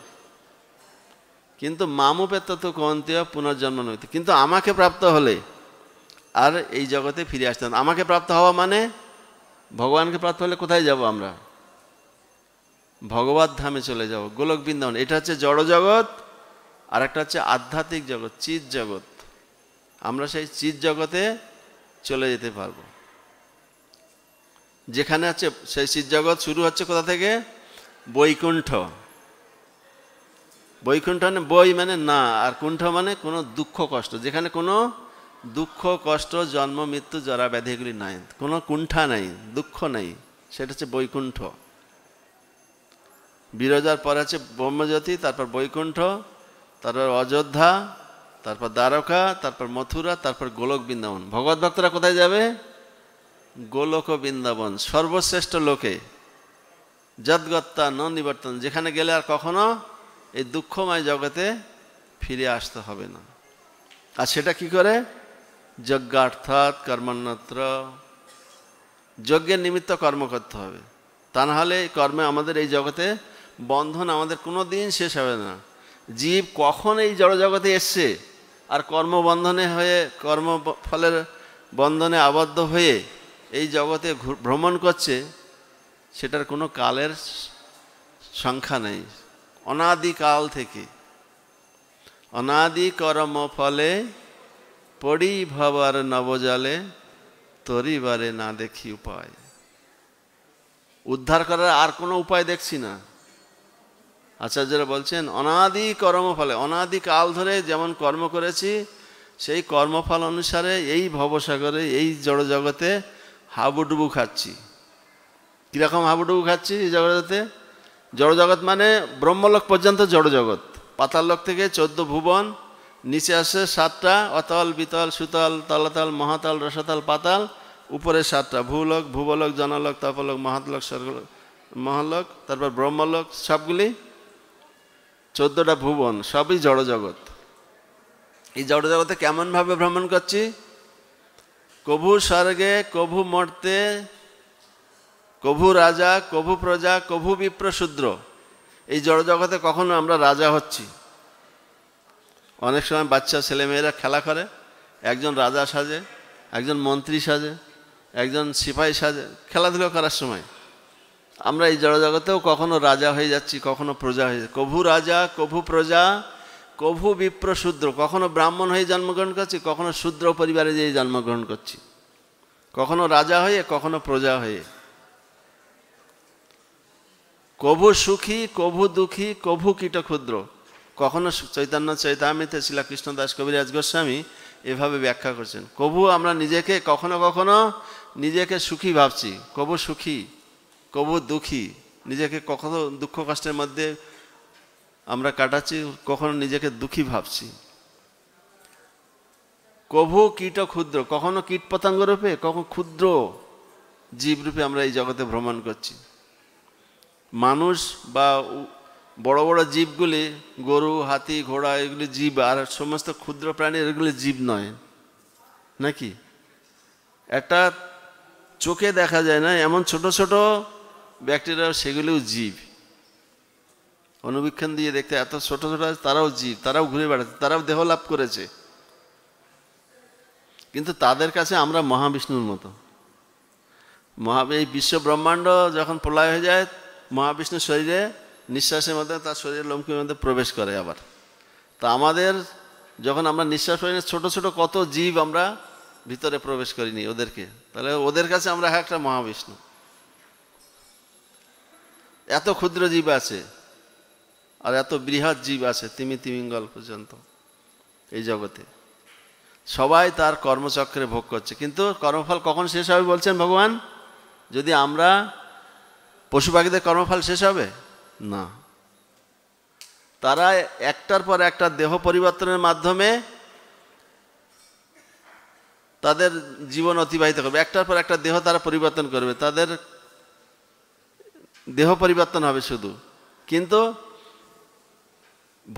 A: কিন্তু মামুপেত্ত তো হয় পুনর্জন্ম নয় কিন্তু আমাকে প্রাপ্ত হলে আর এই জগতে ফিরে আসতে হবে আমাকে প্রাপ্ত হওয়া মানে ভগবানকে প্রাপ্ত হলে কোথায় যাব আমরা ভগবত ধামে চলে যাব গোলক বৃন্দাবন এটা হচ্ছে জড় জগৎ আর একটা হচ্ছে আধ্যাত্মিক জগৎ চিত জগৎ আমরা সেই চিৎ জগতে চলে যেতে পারবো যেখানে আছে সেই চিৎ জগৎ শুরু হচ্ছে কোথা থেকে বৈকুণ্ঠ বৈকুণ্ঠ মানে বই মানে না আর কুণ্ঠ মানে কোনো দুঃখ কষ্ট যেখানে কোনো দুঃখ কষ্ট জন্ম মৃত্যু জরা ব্যাধিগুলি নাই কোনো কুণ্ঠা নাই দুঃখ নাই সেটা হচ্ছে বৈকুণ্ঠ বিরজার পর আছে ব্রহ্মজ্যোতি তারপর বৈকুণ্ঠ তারপর অযোধ্যা তারপর দ্বারকা তারপর মথুরা তারপর গোলক বৃন্দাবন ভগবত ভক্তরা কোথায় যাবে গোলক বৃন্দাবন সর্বশ্রেষ্ঠ লোকে যদগত্তা নিবর্তন যেখানে গেলে আর কখনো এই দুঃখময় জগতে ফিরে আসতে হবে না আর সেটা কি করে যজ্ঞার্থাৎ কর্মান্নত্র যজ্ঞের নিমিত্ত কর্ম করতে হবে তা নাহলে এই কর্মে আমাদের এই জগতে বন্ধন আমাদের কোনো দিন শেষ হবে না জীব কখন এই জড় জগতে এসছে আর কর্মবন্ধনে হয়ে কর্মফলের বন্ধনে আবদ্ধ হয়ে এই জগতে ভ্রমণ করছে সেটার কোনো কালের সংখ্যা নেই অনাদিকাল থেকে অনাদি কর্ম ফলে পড়ি ভাবার নবজালে তরিবারে না দেখি উপায় উদ্ধার করার আর কোনো উপায় দেখছি না আচার্যরা বলছেন অনাদি কর্মফলে অনাদি কাল ধরে যেমন কর্ম করেছি সেই কর্মফল অনুসারে এই ভবসাগরে এই জড়জগতে হাবুডুবু খাচ্ছি কীরকম হাবুডুবু খাচ্ছি এই জগতে জড়জগৎ মানে ব্রহ্মলোক পর্যন্ত জড়জগৎ পাতাল লোক থেকে চোদ্দ ভুবন নিচে আসে সাতটা অতল বিতল সুতল তলাতল মহাতল রসাতল পাতাল উপরে সাতটা ভূলোক ভূবলোক জনলোক তপলোক মহাতলোক স্বর্গলোক মহালোক তারপর ব্রহ্মলোক সবগুলি চোদ্দটা ভুবন সবই জগৎ এই জড়জগতে কেমনভাবে ভ্রমণ করছি কভু স্বর্গে কভু মর্তে কভু রাজা কভু প্রজা কভু বিপ্রশূদ্র এই জড়জগতে কখনো আমরা রাজা হচ্ছি অনেক সময় বাচ্চা ছেলেমেয়েরা খেলা করে একজন রাজা সাজে একজন মন্ত্রী সাজে একজন সিপাহী সাজে খেলাধুলো করার সময় আমরা এই জড়জগতেও কখনো রাজা হয়ে যাচ্ছি কখনো প্রজা হয়ে যাচ্ছি কভু রাজা কভু প্রজা কভু বিপ্র শূদ্র কখনো ব্রাহ্মণ হয়ে জন্মগ্রহণ করছি কখনো শূদ্র পরিবারে যেয়ে জন্মগ্রহণ করছি কখনো রাজা হয়ে কখনো প্রজা হয়ে কভু সুখী কভু দুঃখী কভু কীট ক্ষুদ্র কখনো চৈতন্য চৈতামিতে শিলা কৃষ্ণদাস কবিরাজ গোস্বামী এভাবে ব্যাখ্যা করছেন কভু আমরা নিজেকে কখনো কখনো নিজেকে সুখী ভাবছি কভু সুখী কবু দুঃখী নিজেকে কখনো দুঃখ কষ্টের মধ্যে আমরা কাটাচ্ছি কখনো নিজেকে দুঃখী ভাবছি কভু কীট ক্ষুদ্র কখনো কীট পতঙ্গ রূপে কখনো ক্ষুদ্র জীব রূপে আমরা এই জগতে ভ্রমণ করছি মানুষ বা বড় বড় জীবগুলি গরু হাতি ঘোড়া এগুলি জীব আর সমস্ত ক্ষুদ্র প্রাণী এগুলি জীব নয় নাকি একটা চোখে দেখা যায় না এমন ছোট ছোট ব্যাকটেরিয়া সেগুলিও জীব অনুবীক্ষণ দিয়ে দেখতে এত ছোট ছোট আছে তারাও জীব তারাও ঘুরে বেড়াচ্ছে তারাও দেহ লাভ করেছে কিন্তু তাদের কাছে আমরা মহাবিষ্ণুর মতো মহা এই বিশ্ব ব্রহ্মাণ্ড যখন প্রলয় হয়ে যায় মহাবিষ্ণুর শরীরে নিঃশ্বাসের মধ্যে তার শরীরের লোমকির মধ্যে প্রবেশ করে আবার তা আমাদের যখন আমরা নিঃশ্বাস পাই ছোট ছোট কত জীব আমরা ভিতরে প্রবেশ করিনি ওদেরকে তাহলে ওদের কাছে আমরা একটা মহাবিষ্ণু এত ক্ষুদ্র জীব আছে আর এত বৃহৎ জীব আছে তিমি তিমিঙ্গল পর্যন্ত এই জগতে সবাই তার কর্মচক্রে ভোগ করছে কিন্তু কর্মফল কখন শেষ হবে বলছেন ভগবান যদি আমরা পশু পাখিদের কর্মফল শেষ হবে না তারা একটার পর একটা দেহ পরিবর্তনের মাধ্যমে তাদের জীবন অতিবাহিত করবে একটার পর একটা দেহ তারা পরিবর্তন করবে তাদের দেহ পরিবর্তন হবে শুধু কিন্তু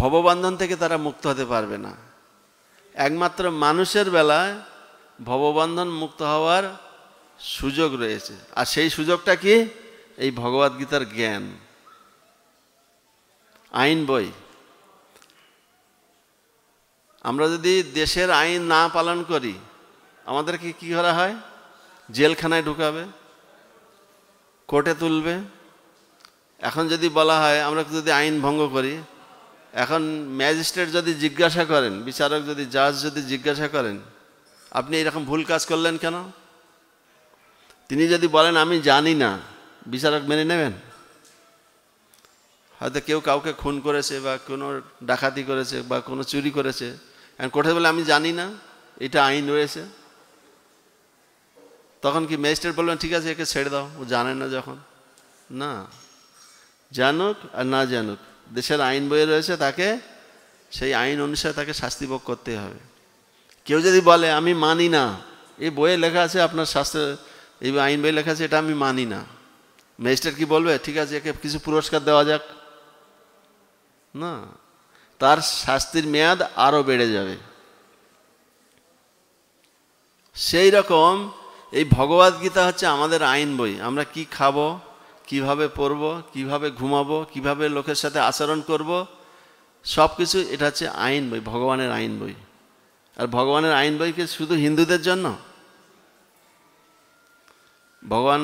A: ভববন্ধন থেকে তারা মুক্ত হতে পারবে না একমাত্র মানুষের বেলায় ভববন্ধন মুক্ত হওয়ার সুযোগ রয়েছে আর সেই সুযোগটা কি এই ভগবদ্গীতার জ্ঞান আইন বই আমরা যদি দেশের আইন না পালন করি আমাদেরকে কি করা হয় জেলখানায় ঢুকাবে কোর্টে তুলবে এখন যদি বলা হয় আমরা যদি আইন ভঙ্গ করি এখন ম্যাজিস্ট্রেট যদি জিজ্ঞাসা করেন বিচারক যদি জাজ যদি জিজ্ঞাসা করেন আপনি এরকম ভুল কাজ করলেন কেন তিনি যদি বলেন আমি জানি না বিচারক মেনে নেবেন হয়তো কেউ কাউকে খুন করেছে বা কোনো ডাকাতি করেছে বা কোনো চুরি করেছে কোথায় বলে আমি জানি না এটা আইন রয়েছে তখন কি ম্যাজিস্ট্রেট বলবেন ঠিক আছে একে ছেড়ে দাও ও জানে না যখন না জানুক আর না জানুক দেশের আইন বইয়ে রয়েছে তাকে সেই আইন অনুসারে তাকে শাস্তি ভোগ করতে হবে কেউ যদি বলে আমি মানি না এই বইয়ে লেখা আছে আপনার শাস্ত্র এই আইন বইয়ে লেখা আছে এটা আমি মানি না ম্যাজিস্ট্রেট কি বলবে ঠিক আছে একে কিছু পুরস্কার দেওয়া যাক না তার শাস্তির মেয়াদ আরও বেড়ে যাবে সেই রকম এই ভগবদ্গীতা হচ্ছে আমাদের আইন বই আমরা কি খাবো কিভাবে পরব কিভাবে ঘুমাবো কিভাবে লোকের সাথে আচরণ করব সব কিছু এটা হচ্ছে আইন বই ভগবানের আইন বই আর ভগবানের আইন বই কি শুধু হিন্দুদের জন্য ভগবান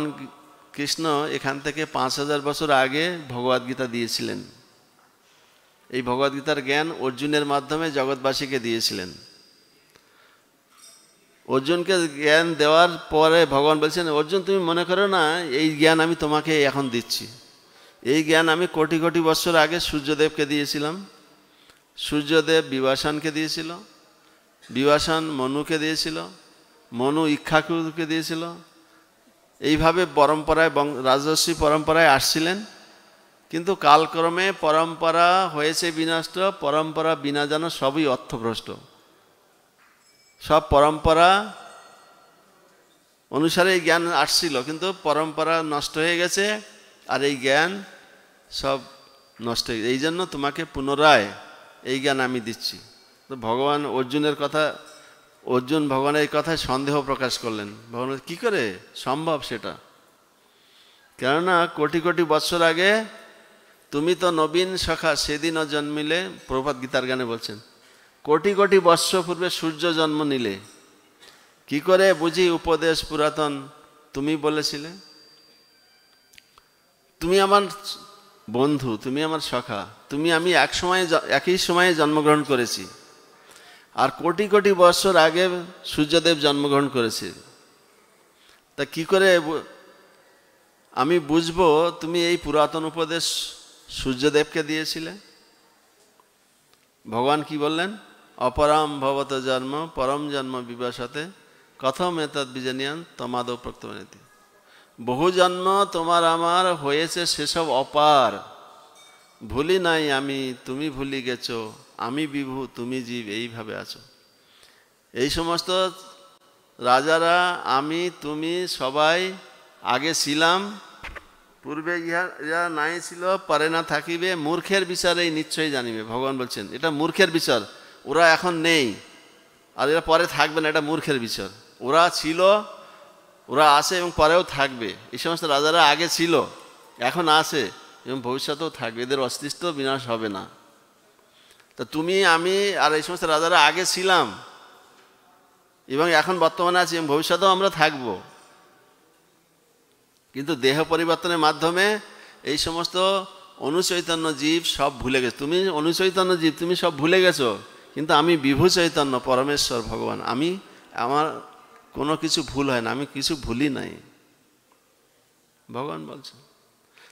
A: কৃষ্ণ এখান থেকে পাঁচ হাজার বছর আগে ভগবদ্গীতা দিয়েছিলেন এই ভগবদ্গীতার জ্ঞান অর্জুনের মাধ্যমে জগৎবাসীকে দিয়েছিলেন অর্জুনকে জ্ঞান দেওয়ার পরে ভগবান বলছেন অর্জুন তুমি মনে করো না এই জ্ঞান আমি তোমাকে এখন দিচ্ছি এই জ্ঞান আমি কোটি কোটি বছর আগে সূর্যদেবকে দিয়েছিলাম সূর্যদেব বিভাসানকে দিয়েছিল বিভাসান মনুকে দিয়েছিল মনু ইক্ষাকুকে দিয়েছিল এইভাবে পরম্পরায় রাজস্বী পরম্পরায় আসছিলেন কিন্তু কালক্রমে পরম্পরা হয়েছে বিনষ্ট পরম্পরা বিনা যেন সবই অর্থভ্রষ্ট সব পরম্পরা অনুসারে এই জ্ঞান আসছিল কিন্তু পরম্পরা নষ্ট হয়ে গেছে আর এই জ্ঞান সব নষ্ট হয়ে এই জন্য তোমাকে পুনরায় এই জ্ঞান আমি দিচ্ছি তো ভগবান অর্জুনের কথা অর্জুন ভগবানের এই কথায় সন্দেহ প্রকাশ করলেন ভগবান কি করে সম্ভব সেটা কেননা কোটি কোটি বৎসর আগে তুমি তো নবীন সখা সেদিনও জন্মিলে প্রভাত গীতার গানে বলছেন কোটি কোটি বৎস পূর্বে সূর্য জন্ম নিলে কি করে বুঝি উপদেশ পুরাতন তুমি বলেছিলে তুমি আমার বন্ধু তুমি আমার সখা তুমি আমি এক সময়ে একই সময়ে জন্মগ্রহণ করেছি আর কোটি কোটি বছর আগে সূর্যদেব জন্মগ্রহণ করেছে তা কি করে আমি বুঝবো তুমি এই পুরাতন উপদেশ সূর্যদেবকে দিয়েছিলে ভগবান কি বললেন অপরাম ভবত জন্ম পরম জন্ম বিবাসাতে কথম এতদ বিজানিয়ান তোমাদ প্রক্তবনীতি বহু জন্ম তোমার আমার হয়েছে সেসব অপার ভুলি নাই আমি তুমি ভুলি গেছ আমি বিভু তুমি জীব এইভাবে আছো এই সমস্ত রাজারা আমি তুমি সবাই আগে ছিলাম পূর্বে ইহা ইহা নাই ছিল পারে না থাকিবে মূর্খের বিচারেই নিশ্চয়ই জানিবে ভগবান বলছেন এটা মূর্খের বিচার ওরা এখন নেই আর এরা পরে থাকবে না এটা মূর্খের বিচার ওরা ছিল ওরা আছে এবং পরেও থাকবে এই সমস্ত রাজারা আগে ছিল এখন আছে এবং ভবিষ্যতেও থাকবে এদের অস্তিত্ব বিনাশ হবে না তা তুমি আমি আর এই সমস্ত রাজারা আগে ছিলাম এবং এখন বর্তমানে আছি এবং ভবিষ্যতেও আমরা থাকব কিন্তু দেহ পরিবর্তনের মাধ্যমে এই সমস্ত অনুচৈতন্য জীব সব ভুলে গেছে তুমি অনুচৈতন্য জীব তুমি সব ভুলে গেছো কিন্তু আমি বিভু চৈতন্য পরমেশ্বর ভগবান আমি আমার কোনো কিছু ভুল হয় না আমি কিছু ভুলি নাই ভগবান বলছেন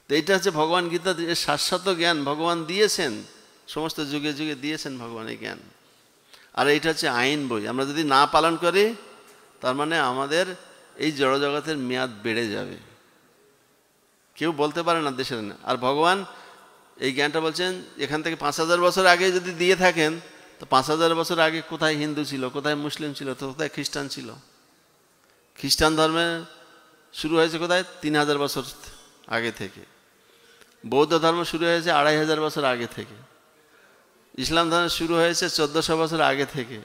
A: তো এইটা হচ্ছে ভগবান গীতা যে শাশ্বত জ্ঞান ভগবান দিয়েছেন সমস্ত যুগে যুগে দিয়েছেন ভগবান এই জ্ঞান আর এইটা হচ্ছে আইন বই আমরা যদি না পালন করি তার মানে আমাদের এই জড়জগতের মেয়াদ বেড়ে যাবে কেউ বলতে পারে না দেশের না আর ভগবান এই জ্ঞানটা বলছেন এখান থেকে পাঁচ হাজার বছর আগে যদি দিয়ে থাকেন তো পাঁচ হাজার বছর আগে কোথায় হিন্দু ছিল কোথায় মুসলিম ছিল তো কোথায় খ্রিস্টান ছিল খ্রিস্টান ধর্মে শুরু হয়েছে কোথায় তিন হাজার বছর আগে থেকে বৌদ্ধ ধর্ম শুরু হয়েছে আড়াই হাজার বছর আগে থেকে ইসলাম ধর্ম শুরু হয়েছে চোদ্দোশো বছর আগে থেকে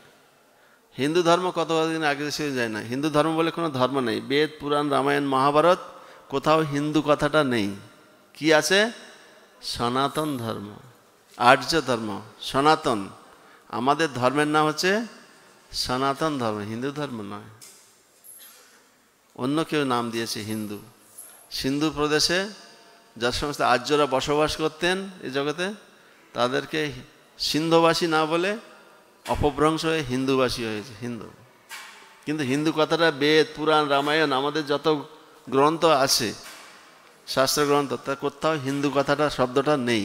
A: হিন্দু ধর্ম কতদিন আগে সে যায় না হিন্দু ধর্ম বলে কোনো ধর্ম নেই বেদ পুরাণ রামায়ণ মহাভারত কোথাও হিন্দু কথাটা নেই কি আছে সনাতন ধর্ম আর্য ধর্ম সনাতন আমাদের ধর্মের নাম হচ্ছে সনাতন ধর্ম হিন্দু ধর্ম নয় অন্য কেউ নাম দিয়েছে হিন্দু সিন্ধু প্রদেশে যার সমস্ত আর্যরা বসবাস করতেন এই জগতে তাদেরকে সিন্ধবাসী না বলে অপভ্রংশ হয়ে হিন্দুবাসী হয়েছে হিন্দু কিন্তু হিন্দু কথাটা বেদ পুরাণ রামায়ণ আমাদের যত গ্রন্থ আছে শাস্ত্রগ্রন্থ তা কোথাও হিন্দু কথাটা শব্দটা নেই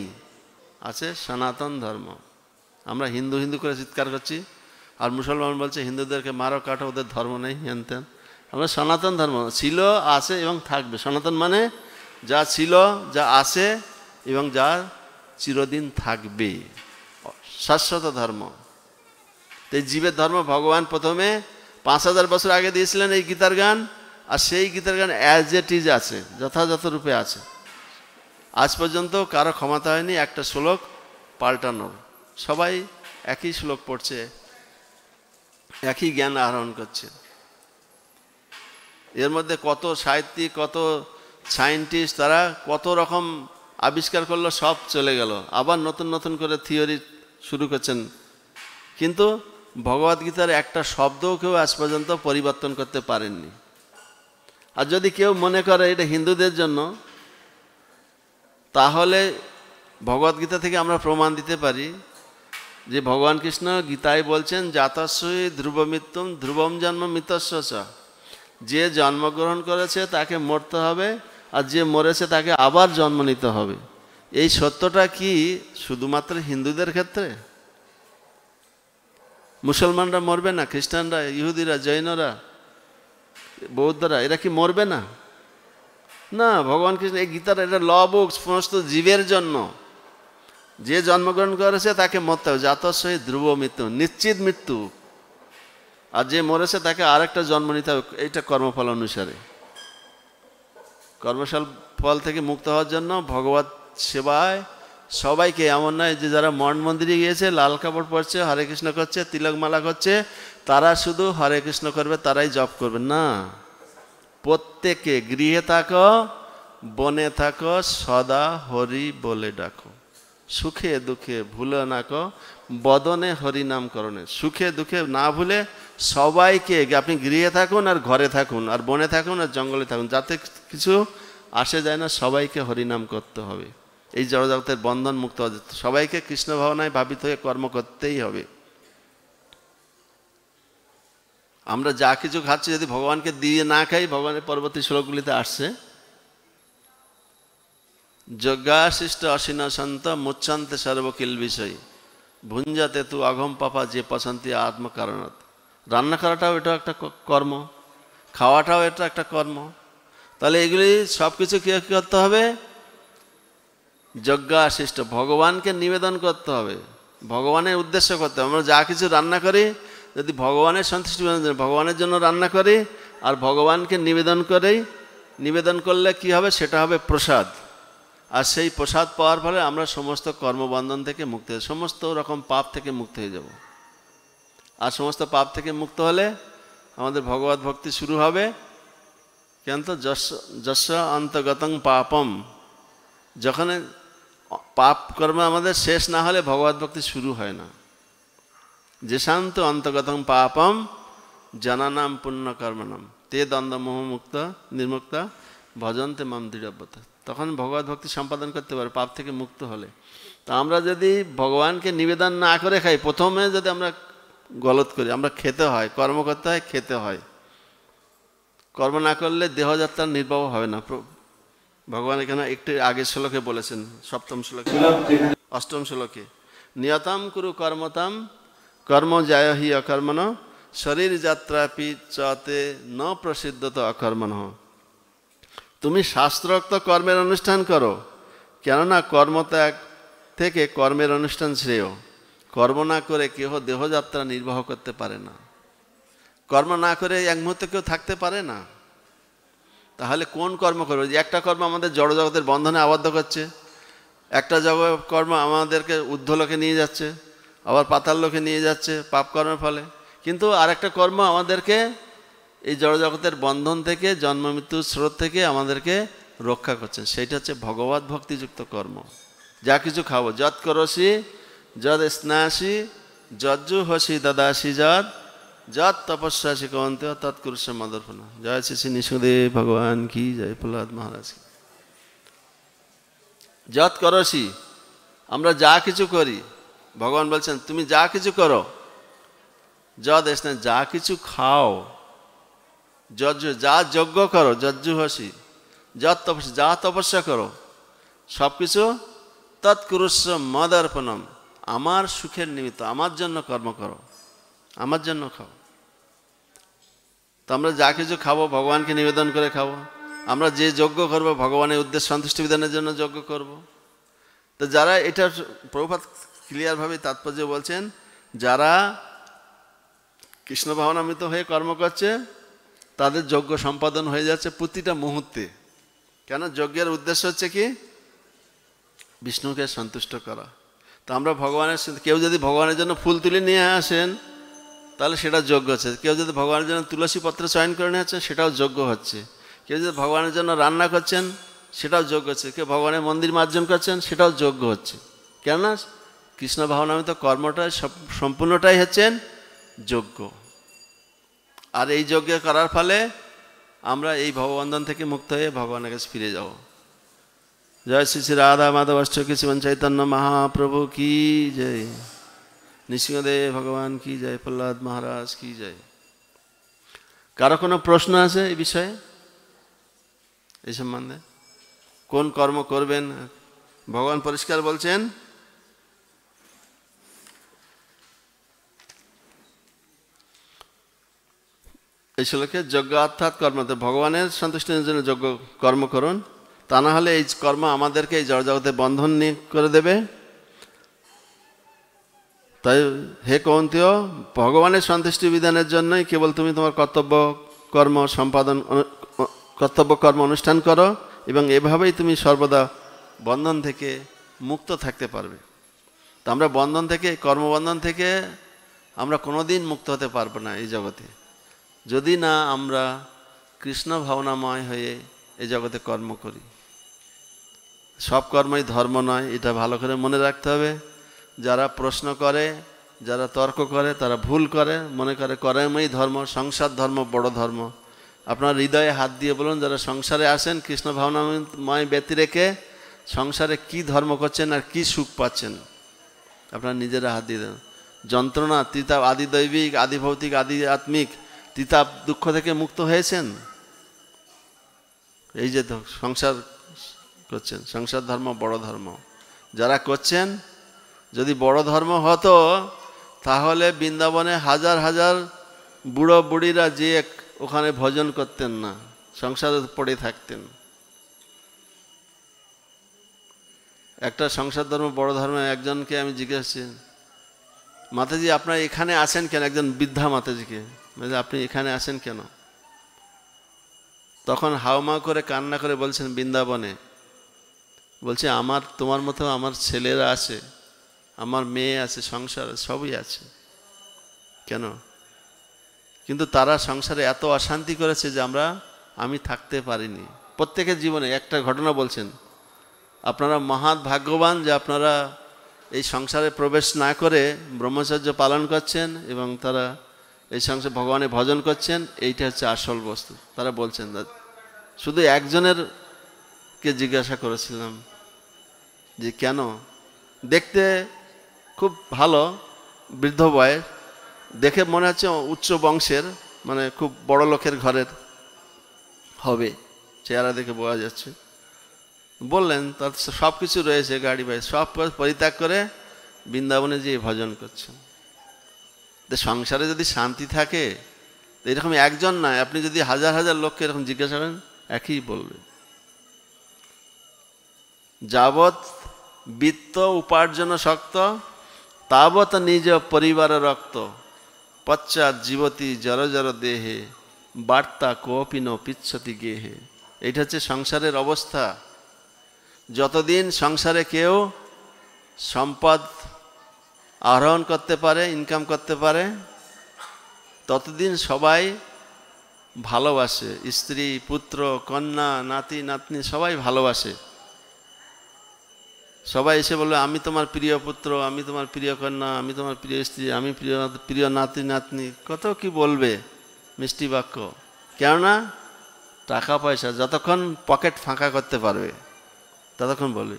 A: আছে সনাতন ধর্ম আমরা হিন্দু হিন্দু করে চিৎকার করছি আর মুসলমান বলছে হিন্দুদেরকে মারো কাটো ওদের ধর্ম নেই হেনতেন আমরা সনাতন ধর্ম ছিল আছে এবং থাকবে সনাতন মানে যা ছিল যা আছে এবং যা চিরদিন থাকবে শাশ্বত ধর্ম তো জীবের ধর্ম ভগবান প্রথমে পাঁচ হাজার বছর আগে দিয়েছিলেন এই গীতার গান আর সেই গীতার গান অ্যাজ এট ইজ আছে যথাযথ রূপে আছে আজ পর্যন্ত কারো ক্ষমতা হয়নি একটা শ্লোক পাল্টানোর সবাই একই শ্লোক পড়ছে একই জ্ঞান আহরণ করছে এর মধ্যে কত সাহিত্যিক কত সায়েন্টিস্ট তারা কত রকম আবিষ্কার করলো সব চলে গেল আবার নতুন নতুন করে থিওরি শুরু করছেন কিন্তু ভগবদ্গীতার একটা শব্দও কেউ আজ পর্যন্ত পরিবর্তন করতে পারেননি আর যদি কেউ মনে করে এটা হিন্দুদের জন্য তাহলে ভগবদ্গীতা থেকে আমরা প্রমাণ দিতে পারি যে ভগবান কৃষ্ণ গীতায় বলছেন জাতাশই ধ্রুব মৃত্যুম ধ্রুবম জন্ম মৃতস্বচ যে জন্মগ্রহণ করেছে তাকে মরতে হবে আর যে মরেছে তাকে আবার জন্ম নিতে হবে এই সত্যটা কি শুধুমাত্র হিন্দুদের ক্ষেত্রে মুসলমানরা মরবে না খ্রিস্টানরা ইহুদিরা জৈনরা বৌদ্ধরা এরা কি মরবে না না ভগবান কৃষ্ণ এই গীতার এটা ল বুকস সমস্ত জীবের জন্য যে জন্মগ্রহণ করেছে তাকে মরতে হবে যাত সহিত ধ্রুব মৃত্যু নিশ্চিত মৃত্যু আর যে মরেছে তাকে আরেকটা জন্ম নিতে হবে এইটা কর্মফল অনুসারে কর্মশাল ফল থেকে মুক্ত হওয়ার জন্য ভগবত সেবায় সবাইকে এমন নয় যে যারা মন মন্দিরে গিয়েছে লাল কাপড় পরছে হরে কৃষ্ণ করছে তিলক মালা করছে তারা শুধু হরে কৃষ্ণ করবে তারাই জপ করবে না প্রত্যেকে গৃহে থাকো বনে থাকো সদা হরি বলে ডাকো সুখে দুঃখে ভুলে না ক বদনে করণে সুখে দুঃখে না ভুলে সবাইকে আপনি গৃহে থাকুন আর ঘরে থাকুন আর বনে থাকুন আর জঙ্গলে থাকুন যাতে কিছু আসে যায় না সবাইকে হরিনাম করতে হবে এই জড়জগতের বন্ধন মুক্ত সবাইকে কৃষ্ণ ভাবনায় ভাবিত হয়ে কর্ম করতেই হবে আমরা যা কিছু খাচ্ছি যদি ভগবানকে দিয়ে না খাই ভগবানের পরবর্তী শ্লোকগুলিতে আসছে যজ্ঞাশিষ্ট অসীনা সন্ত মুচ্ছান্তে সর্বকিল বিষয় ভুঞ্জাতে তু অঘম পাপা যে পছন্তি আত্মকারণত রান্না করাটাও এটা একটা কর্ম খাওয়াটাও এটা একটা কর্ম তাহলে এগুলি সব কিছু কে করতে হবে যজ্ঞাশিষ্ট ভগবানকে নিবেদন করতে হবে ভগবানের উদ্দেশ্য করতে হবে আমরা যা কিছু রান্না করি যদি ভগবানের সন্তুষ্টি ভগবানের জন্য রান্না করি আর ভগবানকে নিবেদন করেই নিবেদন করলে কি হবে সেটা হবে প্রসাদ আর সেই প্রসাদ পাওয়ার ফলে আমরা সমস্ত কর্মবন্ধন থেকে মুক্ত হয়ে সমস্ত রকম পাপ থেকে মুক্ত হয়ে যাব আর সমস্ত পাপ থেকে মুক্ত হলে আমাদের ভগবত ভক্তি শুরু হবে কেন তো যশ যশ অন্তর্গতং পাপম যখন পাপ কর্ম আমাদের শেষ না হলে ভগবত ভক্তি শুরু হয় না যে শান্ত অন্তগতং পাপম জানানাম পুণ্যকর্মণম তে দ্বন্দ্বমোহ মুক্ত নির্মুক্ত ভজন্তে মাম দৃঢ়ব্যতা তখন ভগবত ভক্তি সম্পাদন করতে পারে পাপ থেকে মুক্ত হলে তো আমরা যদি ভগবানকে নিবেদন না করে খাই প্রথমে যদি আমরা গলত করি আমরা খেতে হয় কর্ম করতে হয় খেতে হয় কর্ম না করলে দেহযাত্রা নির্বাহ হবে না ভগবান এখানে একটু আগের শ্লোকে বলেছেন সপ্তম শ্লোকে অষ্টম শ্লোকে নিয়তাম কুরু কর্মতাম কর্ম যায় হি অকর্মণ শরীর পি চতে ন প্রসিদ্ধত অকর্মণ তুমি শাস্ত্রোক্ত কর্মের অনুষ্ঠান করো কেননা কর্মত্যাগ থেকে কর্মের অনুষ্ঠান শ্রেয় কর্ম না করে কেহ দেহযাত্রা নির্বাহ করতে পারে না কর্ম না করে এক মুহূর্তে কেউ থাকতে পারে না তাহলে কোন কর্ম করবে যে একটা কর্ম আমাদের জড়জগতের বন্ধনে আবদ্ধ করছে একটা জগৎ কর্ম আমাদেরকে লোকে নিয়ে যাচ্ছে আবার পাতাল লোকে নিয়ে যাচ্ছে পাপ কর্মের ফলে কিন্তু আরেকটা কর্ম আমাদেরকে এই জড়জগতের বন্ধন থেকে জন্ম মৃত্যুর স্রোত থেকে আমাদেরকে রক্ষা করছেন সেটা হচ্ছে ভগবত ভক্তিযুক্ত কর্ম যা কিছু খাবো যত করসি যদ স্নাসি যজ্জু হসি দাদাসি যদ যত তপস্যাসি কমন্ত তৎকুরুষ মদর্পণ জয় শ্রী শ্রী নিশুদেব ভগবান কি জয় প্রহ্লাদ মহারাজ যত করসি আমরা যা কিছু করি ভগবান বলছেন তুমি যা কিছু করো যদ স্নান যা কিছু খাও যজ্ঞ যা যজ্ঞ করো যজ্জুহসি যা তপস্যা যা তপস্যা করো সব কিছু তৎকুরুষ মদার্পণম আমার সুখের নিমিত্ত আমার জন্য কর্ম করো আমার জন্য খাও তো আমরা যা কিছু খাবো ভগবানকে নিবেদন করে খাবো আমরা যে যজ্ঞ করবো ভগবানের উদ্দেশ্য সন্তুষ্টি বিধানের জন্য যজ্ঞ করব। তো যারা এটার প্রভাত ক্লিয়ারভাবে তাৎপর্য বলছেন যারা কৃষ্ণ ভাবনামৃত হয়ে কর্ম করছে তাদের যজ্ঞ সম্পাদন হয়ে যাচ্ছে প্রতিটা মুহূর্তে কেন যজ্ঞের উদ্দেশ্য হচ্ছে কি বিষ্ণুকে সন্তুষ্ট করা তো আমরা ভগবানের কেউ যদি ভগবানের জন্য ফুল তুলে নিয়ে আসেন তাহলে সেটা যোগ্য হচ্ছে কেউ যদি ভগবানের জন্য তুলসী পত্র চয়ন করে নিয়েছেন সেটাও যোগ্য হচ্ছে কেউ যদি ভগবানের জন্য রান্না করছেন সেটাও যোগ্য হচ্ছে কেউ ভগবানের মন্দির মার্জন করছেন সেটাও যোগ্য হচ্ছে কেননা কৃষ্ণ ভাবনামিত কর্মটা সম্পূর্ণটাই হচ্ছেন যোগ্য আর এই যজ্ঞ করার ফলে আমরা এই ভববন্ধন থেকে মুক্ত হয়ে ভগবানের কাছে ফিরে যাব জয় শ্রী শ্রী রাধা মাধব অষ্টকী শ্রীমন চৈতন্য মহাপ্রভু কি জয় নৃসিংহদেব ভগবান কি জয় প্রহ্লাদ মহারাজ কি জয় কারো কোনো প্রশ্ন আছে এই বিষয়ে এই সম্বন্ধে কোন কর্ম করবেন ভগবান পরিষ্কার বলছেন এই শ্লোকে যজ্ঞ অর্থাৎ কর্ম ভগবানের সন্তুষ্টির জন্য যজ্ঞ কর্ম করুন তা না হলে এই কর্ম আমাদেরকে এই জড়জগতে বন্ধন করে দেবে তাই হে কৌন্তীয় ভগবানের সন্তুষ্টি বিধানের জন্যই কেবল তুমি তোমার কর্তব্য কর্ম সম্পাদন কর্তব্য কর্ম অনুষ্ঠান করো এবং এভাবেই তুমি সর্বদা বন্ধন থেকে মুক্ত থাকতে পারবে তা আমরা বন্ধন থেকে কর্মবন্ধন থেকে আমরা কোনোদিন মুক্ত হতে পারবো না এই জগতে যদি না আমরা কৃষ্ণ ভাবনাময় হয়ে এ জগতে কর্ম করি সব কর্মই ধর্ম নয় এটা ভালো করে মনে রাখতে হবে যারা প্রশ্ন করে যারা তর্ক করে তারা ভুল করে মনে করে কর্মই ধর্ম সংসার ধর্ম বড় ধর্ম আপনার হৃদয়ে হাত দিয়ে বলুন যারা সংসারে আসেন কৃষ্ণ ভাবনাময় ব্যতি রেখে সংসারে কি ধর্ম করছেন আর কি সুখ পাচ্ছেন আপনারা নিজেরা হাত দিয়ে দেন যন্ত্রণা তিতা আদি দৈবিক আদি ভৌতিক আদি আত্মিক তিতাব দুঃখ থেকে মুক্ত হয়েছেন এই যে সংসার করছেন সংসার ধর্ম বড় ধর্ম যারা করছেন যদি বড় ধর্ম হতো তাহলে বৃন্দাবনে হাজার হাজার বুড়ো বুড়িরা যে ওখানে ভজন করতেন না সংসারে পড়ে থাকতেন একটা সংসার ধর্ম বড় ধর্ম একজনকে আমি জিজ্ঞাসা মাতাজি আপনার এখানে আসেন কেন একজন বৃদ্ধা মাতাজিকে যে আপনি এখানে আসেন কেন তখন হাওমা করে কান্না করে বলছেন বৃন্দাবনে বলছে আমার তোমার মতো আমার ছেলেরা আছে আমার মেয়ে আছে সংসার সবই আছে কেন কিন্তু তারা সংসারে এত অশান্তি করেছে যে আমরা আমি থাকতে পারিনি প্রত্যেকের জীবনে একটা ঘটনা বলছেন আপনারা মহান ভাগ্যবান যে আপনারা এই সংসারে প্রবেশ না করে ব্রহ্মচর্য পালন করছেন এবং তারা এই সংসার ভগবানের ভজন করছেন এইটা হচ্ছে আসল বস্তু তারা বলছেন শুধু একজনের কে জিজ্ঞাসা করেছিলাম যে কেন দেখতে খুব ভালো বৃদ্ধ বয়স দেখে মনে হচ্ছে উচ্চ বংশের মানে খুব বড় লোকের ঘরের হবে চেহারা দেখে বোঝা যাচ্ছে বললেন তার সব কিছু রয়েছে গাড়ি বাড়ি সব পরিত্যাগ করে বৃন্দাবনে যেয়ে ভজন করছেন সংসারে যদি শান্তি থাকে এরকম একজন নয় আপনি যদি হাজার হাজার লোককে এরকম জিজ্ঞাসা করেন একই বলবে যাবৎ বিত্ত উপার্জন শক্ত তাবৎ নিজ পরিবার রক্ত পশ্চাৎ জীবতী জর জর দেহে বার্তা কোপিন পিচ্ছতি গেহে এটা হচ্ছে সংসারের অবস্থা যতদিন সংসারে কেউ সম্পদ আহরণ করতে পারে ইনকাম করতে পারে ততদিন সবাই ভালোবাসে স্ত্রী পুত্র কন্যা নাতি নাতনি সবাই ভালোবাসে সবাই এসে বলবে আমি তোমার প্রিয় পুত্র আমি তোমার প্রিয় কন্যা আমি তোমার প্রিয় স্ত্রী আমি প্রিয় প্রিয় নাতি নাতনি কত কি বলবে মিষ্টি বাক্য কেননা টাকা পয়সা যতক্ষণ পকেট ফাঁকা করতে পারবে ততক্ষণ বলবে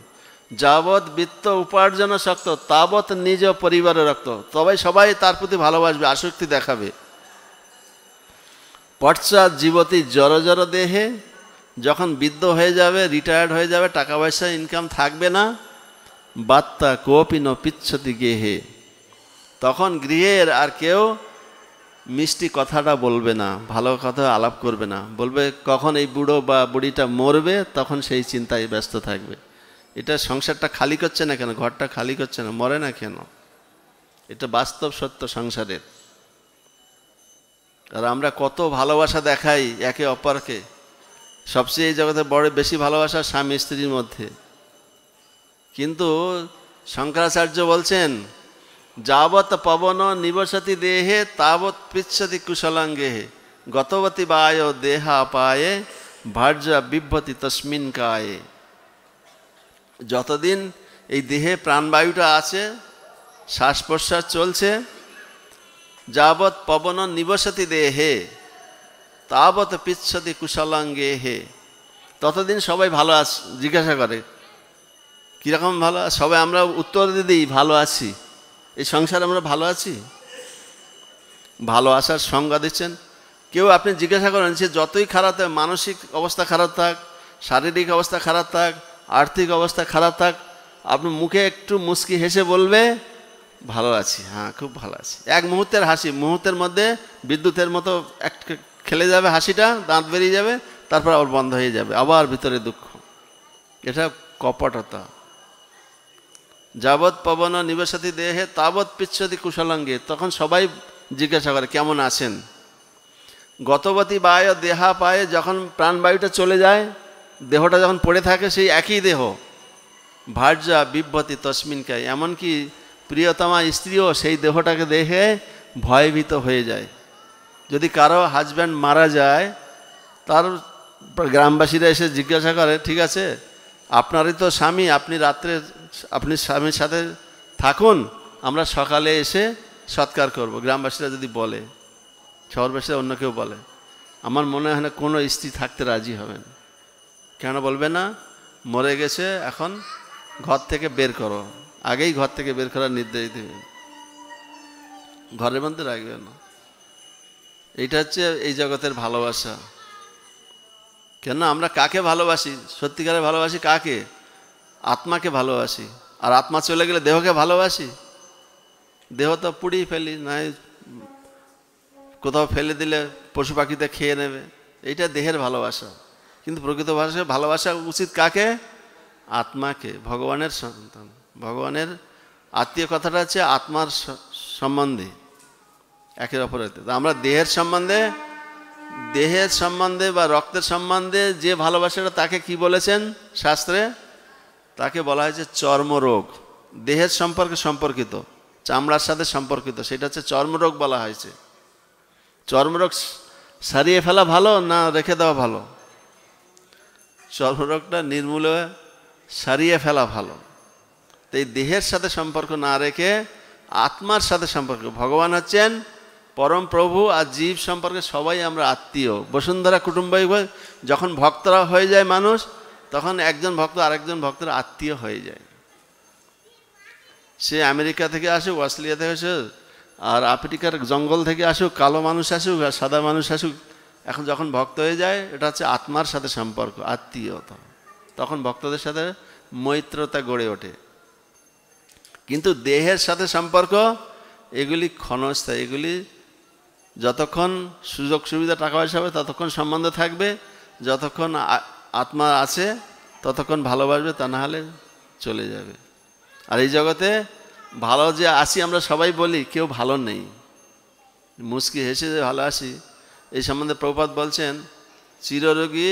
A: যাবৎ বৃত্ত উপার্জন শক্ত তাবৎ নিজ পরিবারে রক্ত তবে সবাই তার প্রতি ভালোবাসবে আসক্তি দেখাবে পশ্চাৎ জীবতী জড় জড় দেহে যখন বৃদ্ধ হয়ে যাবে রিটায়ার্ড হয়ে যাবে টাকা পয়সা ইনকাম থাকবে না বাত্তা কোপিন পিচ্ছতি গেহে তখন গৃহের আর কেউ মিষ্টি কথাটা বলবে না ভালো কথা আলাপ করবে না বলবে কখন এই বুড়ো বা বুড়িটা মরবে তখন সেই চিন্তায় ব্যস্ত থাকবে এটা সংসারটা খালি করছে না কেন ঘরটা খালি করছে না মরে না কেন এটা বাস্তব সত্য সংসারের আর আমরা কত ভালোবাসা দেখাই একে অপরকে সবচেয়ে এই জগতে বড় বেশি ভালোবাসা স্বামী স্ত্রীর মধ্যে কিন্তু শঙ্করাচার্য বলছেন যাবৎ পবন নিবসতি দেহে তাবৎ পৃচ্ছতি কুশলাঙ্গেহে গতবতী বায় দেহা পায়ে ভার্যা বিভ্যতি তস্মিন কায়ে যতদিন এই দেহে প্রাণবায়ুটা আছে শ্বাস প্রশ্বাস চলছে যাবৎ পবন নিবসতি দেহে তাবৎ পিচ্ছতি কুশলাঙ্গে হে ততদিন সবাই ভালো আস জিজ্ঞাসা করে কীরকম ভালো সবাই আমরা উত্তর দিয়ে দিই ভালো আছি এই সংসার আমরা ভালো আছি ভালো আসার সংজ্ঞা দিচ্ছেন কেউ আপনি জিজ্ঞাসা করেন সে যতই খারাপ মানসিক অবস্থা খারাপ থাক শারীরিক অবস্থা খারাপ থাক আর্থিক অবস্থা খারাপ থাক আপনি মুখে একটু মুসকি হেসে বলবে ভালো আছি হ্যাঁ খুব ভালো আছি এক মুহূর্তের হাসি মুহূর্তের মধ্যে বিদ্যুতের মতো এক খেলে যাবে হাসিটা দাঁত বেরিয়ে যাবে তারপর আবার বন্ধ হয়ে যাবে আবার ভিতরে দুঃখ এটা কপটতা যাবৎ পবন নিবসাতি দেহে তাবৎ পিচ্ছতি কুশলঙ্গে তখন সবাই জিজ্ঞাসা করে কেমন আছেন গতবতী বায় দেহা পায়ে যখন প্রাণবায়ুটা চলে যায় দেহটা যখন পড়ে থাকে সেই একই দেহ ভার্যা বিব্রতি তসমিনকায় এমনকি প্রিয়তমা স্ত্রীও সেই দেহটাকে দেখে ভয়ভীত হয়ে যায় যদি কারো হাজব্যান্ড মারা যায় তার গ্রামবাসীরা এসে জিজ্ঞাসা করে ঠিক আছে আপনারই তো স্বামী আপনি রাত্রে আপনি স্বামীর সাথে থাকুন আমরা সকালে এসে সৎকার করব গ্রামবাসীরা যদি বলে শহরবাসীরা অন্য কেউ বলে আমার মনে হয় না কোনো স্ত্রী থাকতে রাজি হবেন কেন বলবে না মরে গেছে এখন ঘর থেকে বের করো আগেই ঘর থেকে বের করার নির্দেশ দেবে ঘরের মধ্যে রাখবে না এইটা হচ্ছে এই জগতের ভালোবাসা কেন আমরা কাকে ভালোবাসি সত্যিকারে ভালোবাসি কাকে আত্মাকে ভালোবাসি আর আত্মা চলে গেলে দেহকে ভালোবাসি দেহ তো পুড়িয়ে ফেলি নাই কোথাও ফেলে দিলে পশু পাখিতে খেয়ে নেবে এইটা দেহের ভালোবাসা কিন্তু প্রকৃত ভাষায় ভালোবাসা উচিত কাকে আত্মাকে ভগবানের সন্তান ভগবানের আত্মীয় কথাটা হচ্ছে আত্মার সম্বন্ধে একের অপরের আমরা দেহের সম্বন্ধে দেহের সম্বন্ধে বা রক্তের সম্বন্ধে যে ভালোবাসাটা তাকে কি বলেছেন শাস্ত্রে তাকে বলা হয়েছে চর্মরোগ দেহের সম্পর্কে সম্পর্কিত চামড়ার সাথে সম্পর্কিত সেটা হচ্ছে চর্মরোগ বলা হয়েছে চর্মরোগ সারিয়ে ফেলা ভালো না রেখে দেওয়া ভালো চর্মরোগটা নির্মূলে সারিয়ে ফেলা ভালো তো এই দেহের সাথে সম্পর্ক না রেখে আত্মার সাথে সম্পর্ক ভগবান হচ্ছেন পরম প্রভু আর জীব সম্পর্কে সবাই আমরা আত্মীয় বসুন্ধরা কুটুম্বাই যখন ভক্তরা হয়ে যায় মানুষ তখন একজন ভক্ত আরেকজন ভক্তের আত্মীয় হয়ে যায় সে আমেরিকা থেকে আসুক অস্ট্রেলিয়া থেকে আসুক আর আফ্রিকার জঙ্গল থেকে আসুক কালো মানুষ আসুক আর সাদা মানুষ আসুক এখন যখন ভক্ত হয়ে যায় এটা হচ্ছে আত্মার সাথে সম্পর্ক আত্মীয়তা তখন ভক্তদের সাথে মৈত্রতা গড়ে ওঠে কিন্তু দেহের সাথে সম্পর্ক এগুলি ক্ষণস্থায়ী এগুলি যতক্ষণ সুযোগ সুবিধা টাকা পয়সা হবে ততক্ষণ সম্বন্ধ থাকবে যতক্ষণ আত্মা আছে ততক্ষণ ভালোবাসবে তা না হলে চলে যাবে আর এই জগতে ভালো যে আসি আমরা সবাই বলি কেউ ভালো নেই মুস্কি হেসে যে ভালো আসি এই সম্বন্ধে প্রপাত বলছেন চিররোগী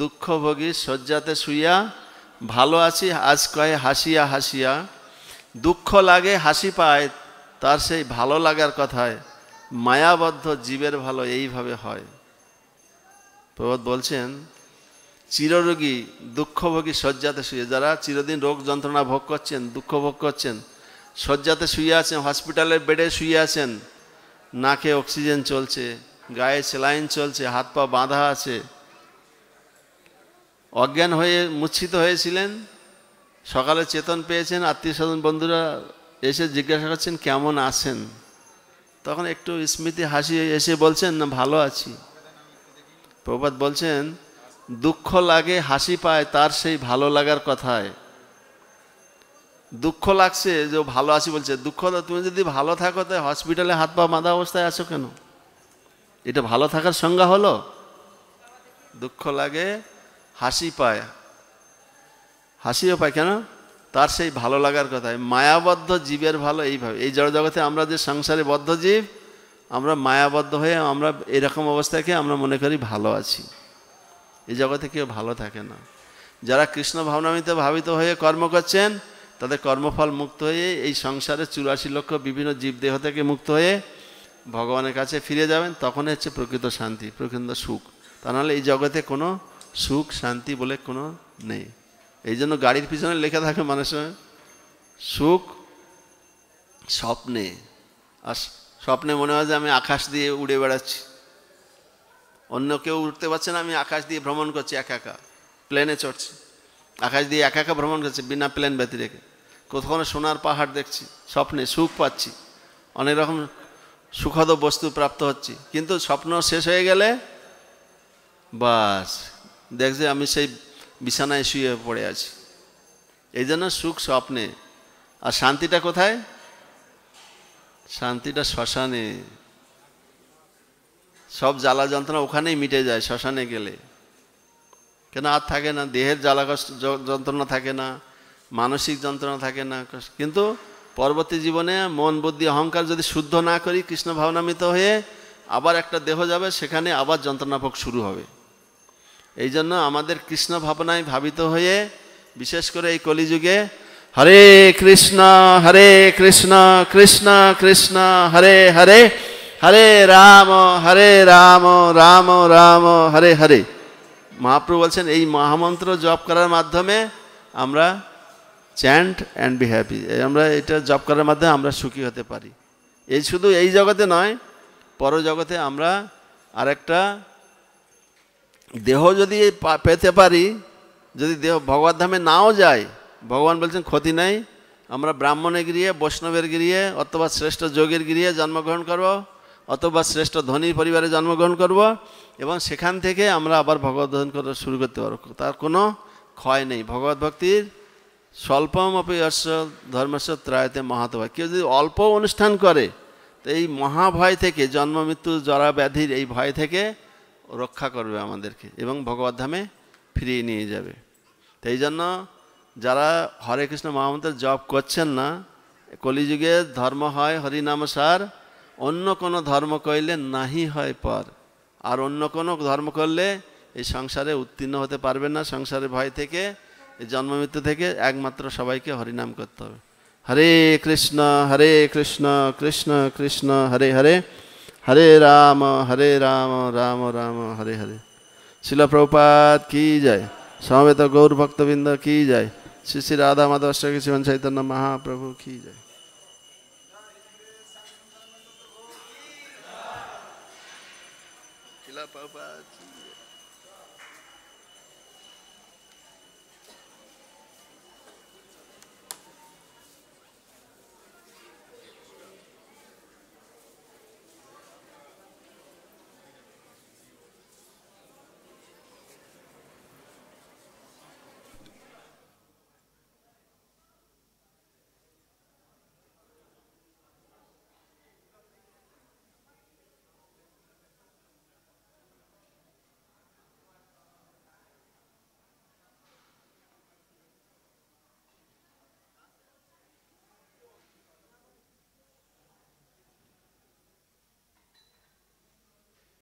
A: দুঃখভোগী শয্যাতে শুইয়া ভালো আছি আজ কয়ে হাসিয়া হাসিয়া দুঃখ লাগে হাসি পায় তার সেই ভালো লাগার কথায় মায়াবদ্ধ জীবের ভালো এইভাবে হয় প্রবোধ বলছেন চিররোগী দুঃখভোগী শয্যাতে শুয়ে যারা চিরদিন রোগ যন্ত্রণা ভোগ করছেন দুঃখ ভোগ করছেন শয্যাতে শুয়ে আছেন হসপিটালের বেডে শুয়ে আছেন নাকে অক্সিজেন চলছে গায়ে সেলাইন চলছে হাত পা বাঁধা আছে অজ্ঞান হয়ে মূর্ছিত হয়েছিলেন সকালে চেতন পেয়েছেন আত্মীয় স্বজন বন্ধুরা এসে জিজ্ঞাসা করছেন কেমন আছেন তখন একটু স্মৃতি হাসি এসে বলছেন না ভালো আছি প্রভাত বলছেন দুঃখ লাগে হাসি পায় তার সেই ভালো লাগার কথায় দুঃখ লাগছে যে ভালো আছি বলছে দুঃখ তুমি যদি ভালো থাকো তাই হসপিটালে হাত পা বাঁধা অবস্থায় আছো কেন এটা ভালো থাকার সংজ্ঞা হলো দুঃখ লাগে হাসি পায় হাসিও পায় কেন তার সেই ভালো লাগার কথা মায়াবদ্ধ জীবের ভালো এইভাবে এই জড় জগতে আমরা যে সংসারে বদ্ধ জীব আমরা মায়াবদ্ধ হয়ে আমরা এরকম অবস্থাকে আমরা মনে করি ভালো আছি এই জগতে কেউ ভালো থাকে না যারা কৃষ্ণ ভাবনামিতে ভাবিত হয়ে কর্ম করছেন তাদের কর্মফল মুক্ত হয়ে এই সংসারে চুরাশি লক্ষ বিভিন্ন জীবদেহ থেকে মুক্ত হয়ে ভগবানের কাছে ফিরে যাবেন তখন হচ্ছে প্রকৃত শান্তি প্রকৃত সুখ তা নাহলে এই জগতে কোনো সুখ শান্তি বলে কোনো নেই এই জন্য গাড়ির পিছনে লেখা থাকে মানুষের সুখ স্বপ্নে আর স্বপ্নে মনে হয় যে আমি আকাশ দিয়ে উড়ে বেড়াচ্ছি অন্য কেউ উঠতে পারছে না আমি আকাশ দিয়ে ভ্রমণ করছি একা একা প্লেনে চড়ছি আকাশ দিয়ে একা একা ভ্রমণ করছি বিনা প্লেন ব্যতি রেখে কোথাও সোনার পাহাড় দেখছি স্বপ্নে সুখ পাচ্ছি অনেক রকম সুখদ বস্তু প্রাপ্ত হচ্ছি কিন্তু স্বপ্ন শেষ হয়ে গেলে বাস দেখছে আমি সেই বিছানায় শুয়ে পড়ে আছি এই জন্য সুখ স্বপ্নে আর শান্তিটা কোথায় শান্তিটা শ্মশানে সব জ্বালা যন্ত্রণা ওখানেই মিটে যায় শ্মশানে গেলে কেন আর থাকে না দেহের জ্বালা যন্ত্রণা থাকে না মানসিক যন্ত্রণা থাকে না কিন্তু পরবর্তী জীবনে মন বুদ্ধি অহংকার যদি শুদ্ধ না করি কৃষ্ণ ভাবনামিত হয়ে আবার একটা দেহ যাবে সেখানে আবার যন্ত্রণাভোগ শুরু হবে এই জন্য আমাদের কৃষ্ণ ভাবনায় ভাবিত হয়ে বিশেষ করে এই কলিযুগে হরে কৃষ্ণ হরে কৃষ্ণ কৃষ্ণ কৃষ্ণ হরে হরে হরে রাম হরে রাম রাম রাম হরে হরে মহাপ্রভু বলছেন এই মহামন্ত্র জপ করার মাধ্যমে আমরা চ্যান্ট অ্যান্ড বি হ্যাপি আমরা এটা জব করার মাধ্যমে আমরা সুখী হতে পারি এই শুধু এই জগতে নয় পর জগতে আমরা আরেকটা দেহ যদি পেতে পারি যদি দেহ ভগবত ধামে নাও যায় ভগবান বলছেন ক্ষতি নাই আমরা ব্রাহ্মণের গিরিয়ে বৈষ্ণবের গিরিয়ে অথবা শ্রেষ্ঠ যোগের গিরিয়ে জন্মগ্রহণ করব অথবা শ্রেষ্ঠ ধনী পরিবারে জন্মগ্রহণ করব এবং সেখান থেকে আমরা আবার ভগবত ধন করা শুরু করতে পারব তার কোনো ক্ষয় নেই ভগবত ভক্তির স্বল্পম অপি অর্শ ধর্মস্ব ত্রায়তে মহাতভা কেউ যদি অল্প অনুষ্ঠান করে তো এই মহাভয় থেকে জন্ম মৃত্যু জরা ব্যাধির এই ভয় থেকে রক্ষা করবে আমাদেরকে এবং ভগবত ধামে ফিরিয়ে নিয়ে যাবে তাই জন্য যারা হরে কৃষ্ণ মহামন্ত্র জপ করছেন না কলিযুগে ধর্ম হয় সার অন্য কোনো ধর্ম করলে নাহি হয় পর আর অন্য কোনো ধর্ম করলে এই সংসারে উত্তীর্ণ হতে পারবে না সংসারের ভয় থেকে এই জন্ম মৃত্যু থেকে একমাত্র সবাইকে হরিনাম করতে হবে হরে কৃষ্ণ হরে কৃষ্ণ কৃষ্ণ কৃষ্ণ হরে হরে হরে রাম হরে রাম রাম রাম হরে হরে শিলপ্রপাত কি যায় সমবেত গৌর ভক্তবৃন্দ কি যায় শ্রী শ্রী রাধা মাধব শ্রী চৈতন্য মহাপ্রভু কি যায়